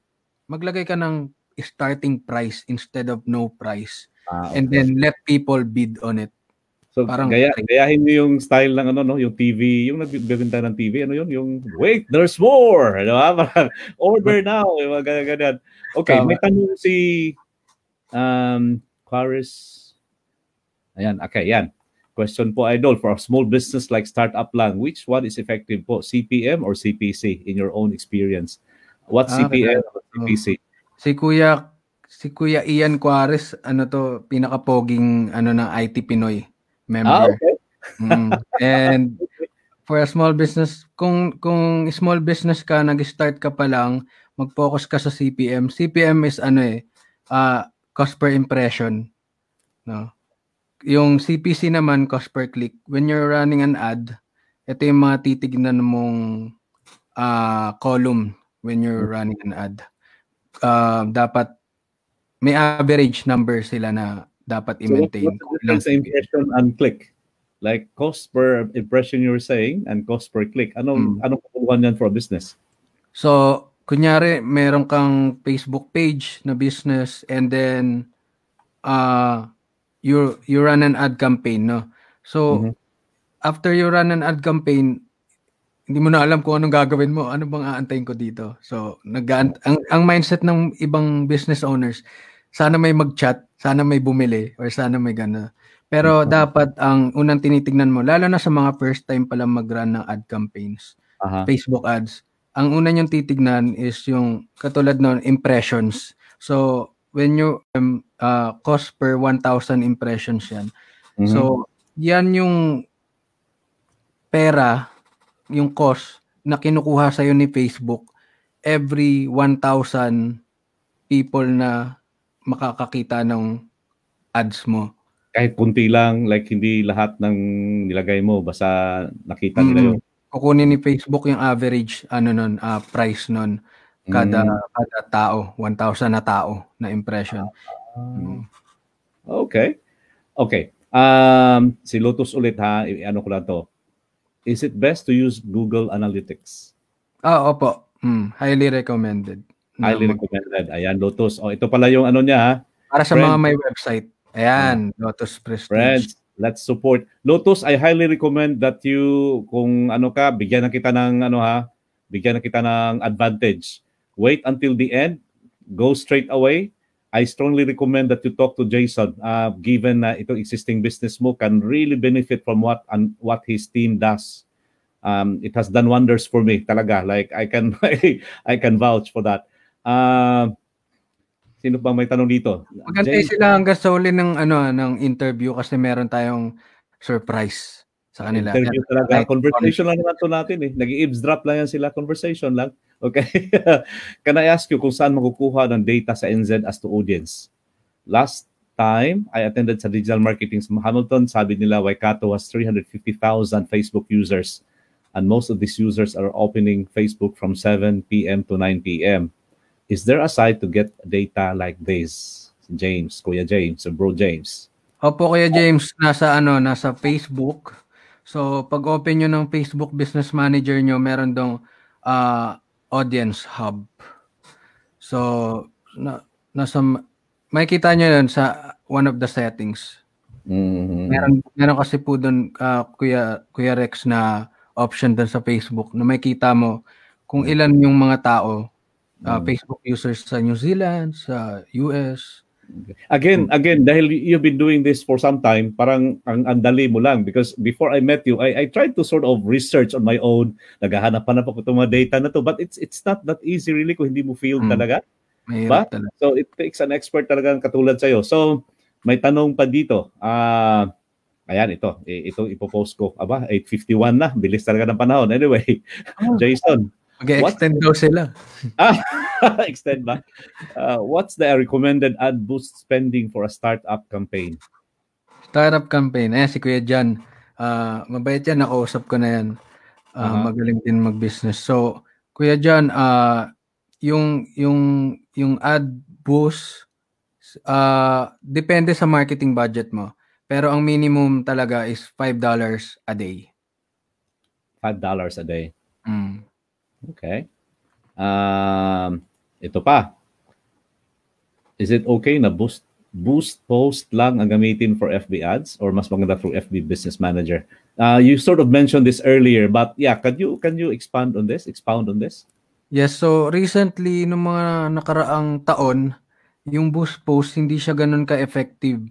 maglagay ka ng starting price instead of no price. Ah, okay. And then let people bid on it. So parang gaya, gayahin niyo yung style ng ano no, yung TV, yung nagbebenta ng TV, ano yun, yung wait, there's more, di ba? [LAUGHS] Parang order now, yung mga ganyan. Okay, may tanong si um Quaris. Ayan, okay, yan. Question po idol for a small business like startup lang, which one is effective po, CPM or CPC in your own experience? What ah, CPM or CPC? Si Kuya si Kuya Ian Quaris, ano to, pinaka-poging ano ng IT Pinoy member. Ah, okay. mm. And for a small business, kung kung small business ka, nag-start ka pa lang, mag-focus ka sa CPM. CPM is ano eh, uh, cost per impression. No? Yung CPC naman, cost per click. When you're running an ad, ito yung mga titignan mong uh, column when you're running an ad. Uh, dapat may average number sila na dapat i-maintain. So what, sa impression and click? Like cost per impression you were saying and cost per click. Ano mm. anong kapuluhan niyan for a business? So, kunyari, meron kang Facebook page na business and then uh, you, you run an ad campaign, no? So, mm-hmm. after you run an ad campaign, hindi mo na alam kung anong gagawin mo, ano bang aantayin ko dito. So, nag ang, ang mindset ng ibang business owners, sana may mag-chat sana may bumili or sana may gano. Pero uh-huh. dapat ang unang tinitingnan mo, lalo na sa mga first time pala mag-run ng ad campaigns, uh-huh. Facebook ads, ang una niyong titignan is yung katulad noon, impressions. So, when you um, uh, cost per 1,000 impressions yan. Mm-hmm. So, yan yung pera, yung cost na kinukuha sa'yo ni Facebook every 1,000 people na makakakita ng ads mo. Kahit kunti lang, like hindi lahat ng nilagay mo, basta nakita mm nila yun. Kukunin ni Facebook yung average ano nun, uh, price nun kada mm. kada tao, 1,000 na tao na impression. Uh, okay. Okay. Um, si Lotus ulit ha, ano ko lang to. Is it best to use Google Analytics? Oo oh, ah, opo. Mm, highly recommended. Highly mag- recommended. Ayan, Lotus. Oh, ito pala yung ano niya ha. Para sa Friends. mga may website. Ayan, yeah. Lotus Prestige. Friends, let's support. Lotus, I highly recommend that you, kung ano ka, bigyan na kita ng ano ha, bigyan na kita ng advantage. Wait until the end. Go straight away. I strongly recommend that you talk to Jason. Uh, given na uh, itong existing business mo can really benefit from what and um, what his team does. Um, it has done wonders for me talaga. Like I can [LAUGHS] I can vouch for that. Uh, sino pa may tanong dito? Magantay sila hanggang sa huli ng, ano, ng interview kasi meron tayong surprise sa kanila. Interview talaga. Right. Conversation lang naman to natin eh. Nag-eavesdrop lang yan sila. Conversation lang. Okay. [LAUGHS] Can I ask you kung saan makukuha ng data sa NZ as to audience? Last time, I attended sa digital marketing sa Hamilton. Sabi nila, Waikato has 350,000 Facebook users. And most of these users are opening Facebook from 7 p.m. to 9 p.m is there a site to get data like this? James, Kuya James, or Bro James. Opo, Kuya James, nasa ano, nasa Facebook. So, pag open nyo ng Facebook Business Manager nyo, meron dong uh, Audience Hub. So, na, nasa, makikita nyo yun sa one of the settings. Mm-hmm. Meron, meron kasi po doon, uh, ah, Kuya, Kuya Rex, na option doon sa Facebook na makikita mo kung ilan yung mga tao uh, Facebook users sa New Zealand, sa US. Again, mm. again, dahil you've been doing this for some time, parang ang andali mo lang because before I met you, I, I tried to sort of research on my own. Naghahanap pa na po itong mga data na to, but it's it's not that easy really kung hindi mo feel hmm. talaga. Ba? talaga. So it takes an expert talaga katulad sa'yo. So may tanong pa dito. Ah... Uh, Ayan, ito. Ito ipopost ko. Aba, 8.51 na. Bilis talaga ng panahon. Anyway, [LAUGHS] ah. Jason, Mag-extend daw sila. ah, [LAUGHS] extend ba? Uh, what's the recommended ad boost spending for a startup campaign? Startup campaign. Eh, si Kuya Jan. Uh, ah, mabait yan. Nakausap ko na yan. Uh, uh-huh. Magaling din mag-business. So, Kuya Jan, uh, ah, yung, yung, yung ad boost, uh, depende sa marketing budget mo. Pero ang minimum talaga is $5 a day. $5 a day. Mm. Okay. Um, ito pa. Is it okay na boost boost post lang ang gamitin for FB ads or mas maganda through FB Business Manager? Uh, you sort of mentioned this earlier, but yeah, can you can you expand on this? Expound on this? Yes, so recently nung mga nakaraang taon, yung boost post hindi siya ganun ka-effective.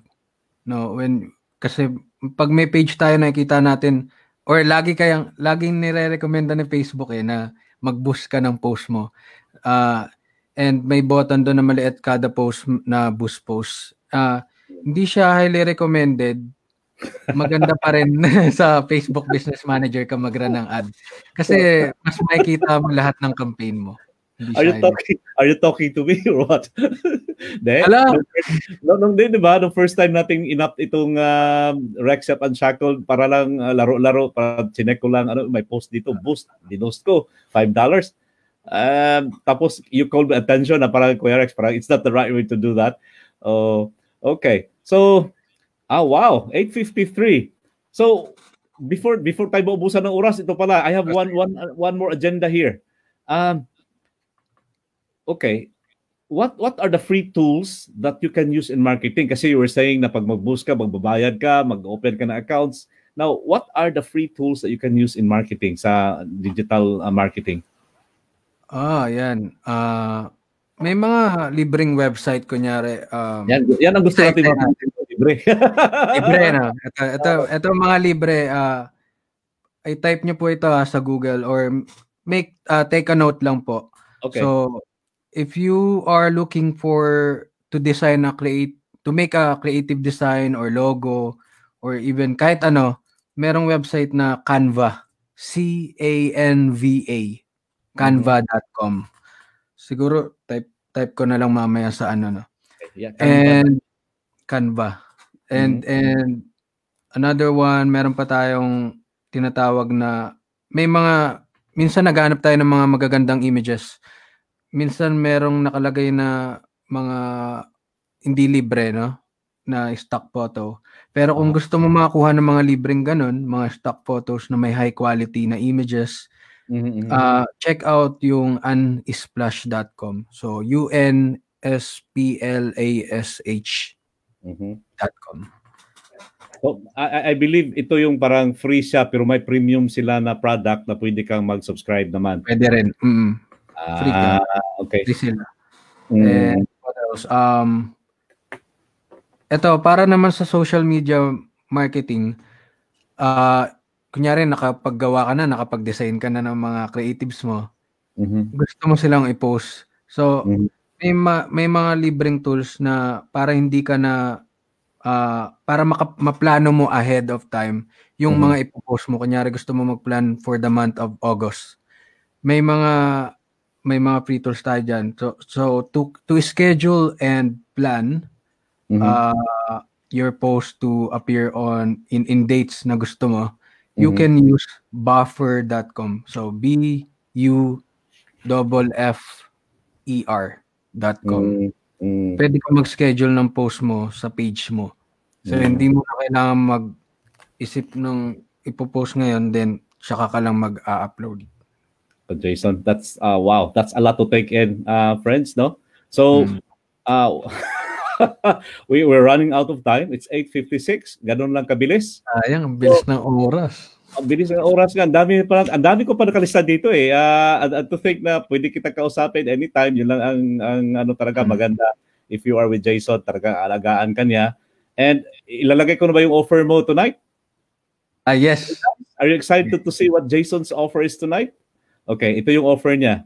No, when kasi pag may page tayo nakikita natin or lagi kayang laging nire-recommenda ni Facebook eh na mag-boost ka ng post mo. Uh, and may button doon na maliit kada post na boost post. Uh, hindi siya highly recommended. Maganda pa rin [LAUGHS] sa Facebook Business Manager ka magra ng ad. Kasi mas makikita mo lahat ng campaign mo. Are you talking are you talking to me or what? De, Hello. No, nung din, 'di ba? Nung first time nating inap itong uh, Rex up unshackled para lang uh, laro-laro para chinek ko lang ano may post dito, ah. boost, dinost ko, $5. Um, tapos you called my attention na parang Kuya Rex, parang it's not the right way to do that. Oh, uh, okay. So, ah wow, 8:53. So, before before tayo maubusan ng oras, ito pala, I have one one one more agenda here. Um, okay, what what are the free tools that you can use in marketing? Kasi you were saying na pag mag-boost ka, magbabayad ka, mag-open ka na accounts. Now, what are the free tools that you can use in marketing sa digital uh, marketing? Ah, yan. Uh, may mga libreng website kunyari. Um, yan, yan ang gusto natin na. libre. [LAUGHS] libre na. Ito, ito, ito mga libre. Uh, ah, I-type nyo po ito ha, ah, sa Google or make uh, take a note lang po. Okay. So, if you are looking for to design a create to make a creative design or logo or even kahit ano, merong website na Canva, C A N V A, mm-hmm. canva.com. Siguro type type ko na lang mamaya sa ano no. Yeah, Canva. And Canva. And mm-hmm. and another one, meron pa tayong tinatawag na may mga minsan naghahanap tayo ng mga magagandang images minsan merong nakalagay na mga hindi libre, no? Na stock photo. Pero kung gusto mo makakuha ng mga libreng ganun, mga stock photos na may high quality na images, mm-hmm. uh, check out yung unsplash.com. So, U-N-S-P-L-A-S-H a s h mm .com. So, I, I believe ito yung parang free siya pero may premium sila na product na pwede kang mag-subscribe naman. Pwede rin. Mm. Free ka. Ah, okay. Free sila. Mm. And what else? Um, ito, para naman sa social media marketing, uh, kunyari nakapaggawa ka na, nakapag-design ka na ng mga creatives mo, mm-hmm. gusto mo silang i-post. So, mm-hmm. may, ma- may mga libreng tools na para hindi ka na uh, para maka- maplano mo ahead of time yung mm-hmm. mga ipopost mo. Kunyari gusto mo magplan for the month of August. May mga may mga free tools tayo dyan. So, so to, to schedule and plan mm-hmm. uh, your post to appear on in, in dates na gusto mo, you mm-hmm. can use buffer.com. So B U double F E R dot com. Mm-hmm. Pwede ka mag-schedule ng post mo sa page mo. So mm-hmm. hindi mo na kailangan mag-isip ng ipopost ngayon then saka ka lang mag-upload uh, Jason. That's uh, wow. That's a lot to take in, uh, friends. No, so mm. uh, [LAUGHS] we were running out of time. It's 8:56. Ganon lang kabilis. Sayang, ang bilis so, ng oras. Ang bilis ng oras nga. Ang dami, pa, ang dami ko pa nakalista dito eh. Uh, and, and to think na pwede kita kausapin anytime. Yun lang ang, ang ano talaga mm. maganda. If you are with Jason, talaga alagaan kanya. And ilalagay ko na ba yung offer mo tonight? Ah, uh, yes. Are you excited to see what Jason's offer is tonight? Okay, ito yung offer niya.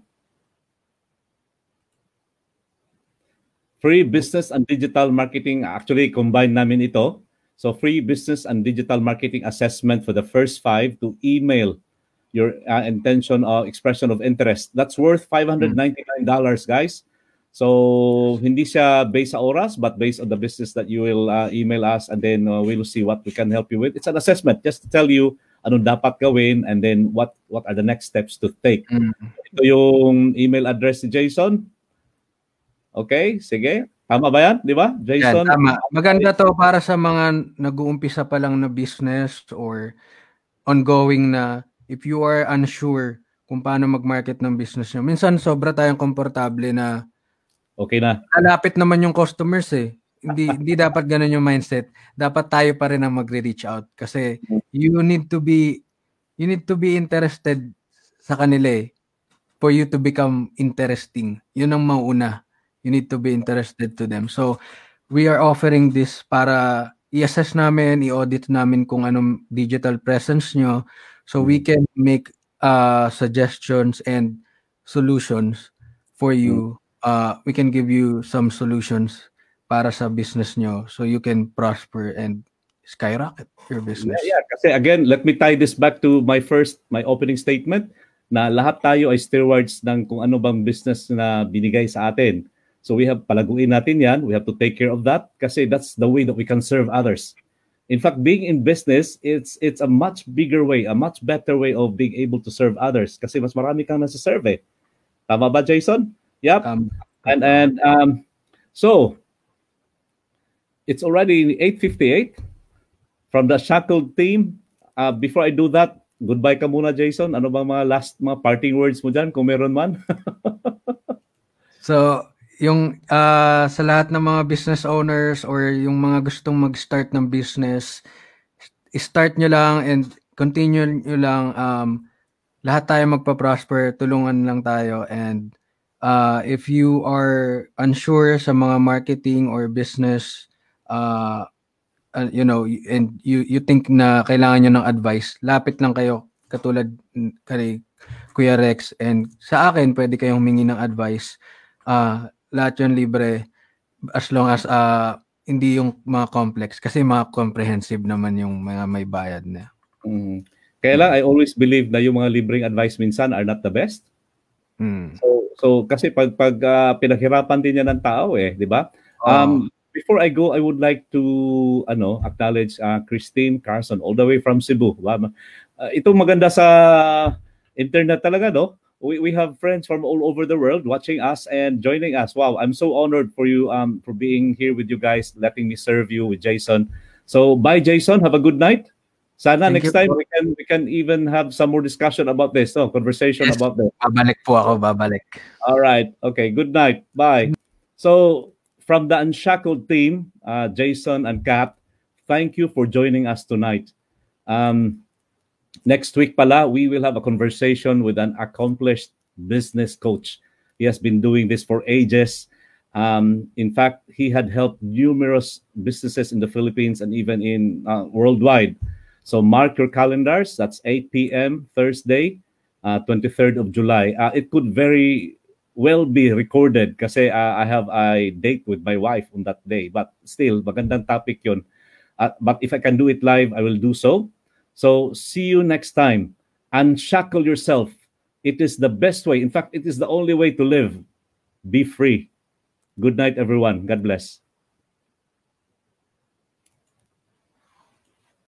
Free business and digital marketing. Actually, combine namin ito. So free business and digital marketing assessment for the first five to email your uh, intention or expression of interest. That's worth $599, guys. So hindi siya based sa oras, but based on the business that you will uh, email us, and then uh, we will see what we can help you with. It's an assessment just to tell you anong dapat gawin and then what what are the next steps to take. Mm. Ito yung email address ni Jason. Okay, sige. Tama ba yan? Di ba? Jason? Yan, tama. Maganda to para sa mga nag-uumpisa pa lang na business or ongoing na if you are unsure kung paano mag-market ng business nyo. Minsan sobra tayong komportable na Okay na. Malapit naman yung customers eh hindi hindi dapat ganun yung mindset. Dapat tayo pa rin ang magre-reach out kasi you need to be you need to be interested sa kanila eh for you to become interesting. Yun ang mauuna. You need to be interested to them. So we are offering this para i-assess namin, i-audit namin kung anong digital presence nyo so we can make uh, suggestions and solutions for you. Hmm. Uh, we can give you some solutions para sa business nyo so you can prosper and skyrocket your business. Yeah, yeah, kasi again, let me tie this back to my first, my opening statement na lahat tayo ay stewards ng kung ano bang business na binigay sa atin. So we have, palaguin natin yan, we have to take care of that kasi that's the way that we can serve others. In fact, being in business, it's it's a much bigger way, a much better way of being able to serve others kasi mas marami kang nasa serve eh. Tama ba, Jason? Yep. Um, and and um, so it's already 8.58 from the shackled team. Uh, before I do that, goodbye ka muna, Jason. Ano bang mga last mga parting words mo dyan, kung meron man? [LAUGHS] so, yung uh, sa lahat ng mga business owners or yung mga gustong mag-start ng business, start nyo lang and continue nyo lang. Um, lahat tayo magpa-prosper, tulungan lang tayo and uh, if you are unsure sa mga marketing or business uh, uh, you know, and you, you think na kailangan nyo ng advice, lapit lang kayo katulad kay Kuya Rex. And sa akin, pwede kayong humingi ng advice. Uh, lahat yun libre as long as uh, hindi yung mga complex. Kasi mga comprehensive naman yung mga may bayad na. Mm. Kaya lang, I always believe na yung mga libreng advice minsan are not the best. Mm. So, so kasi pag, pag uh, pinaghirapan din niya ng tao eh, di ba? Um, before I go, I would like to ano, acknowledge uh, Christine Carson all the way from Cebu. Wow. Uh, ito maganda sa internet talaga, no? We, we have friends from all over the world watching us and joining us. Wow, I'm so honored for you um for being here with you guys, letting me serve you with Jason. So bye, Jason. Have a good night. Sana Thank next time po. we can we can even have some more discussion about this, no? Conversation yes, about this. Babalik po ako, babalik. All right. Okay, good night. Bye. So from the Unshackled team, uh, Jason and Kat, thank you for joining us tonight. Um, next week pala, we will have a conversation with an accomplished business coach. He has been doing this for ages. Um, in fact, he had helped numerous businesses in the Philippines and even in uh, worldwide. So mark your calendars. That's 8 p.m. Thursday, uh, 23rd of July. Uh, it could vary will be recorded kasi uh, I have a date with my wife on that day. But still, magandang topic yun. Uh, but if I can do it live, I will do so. So see you next time. Unshackle yourself. It is the best way. In fact, it is the only way to live. Be free. Good night, everyone. God bless.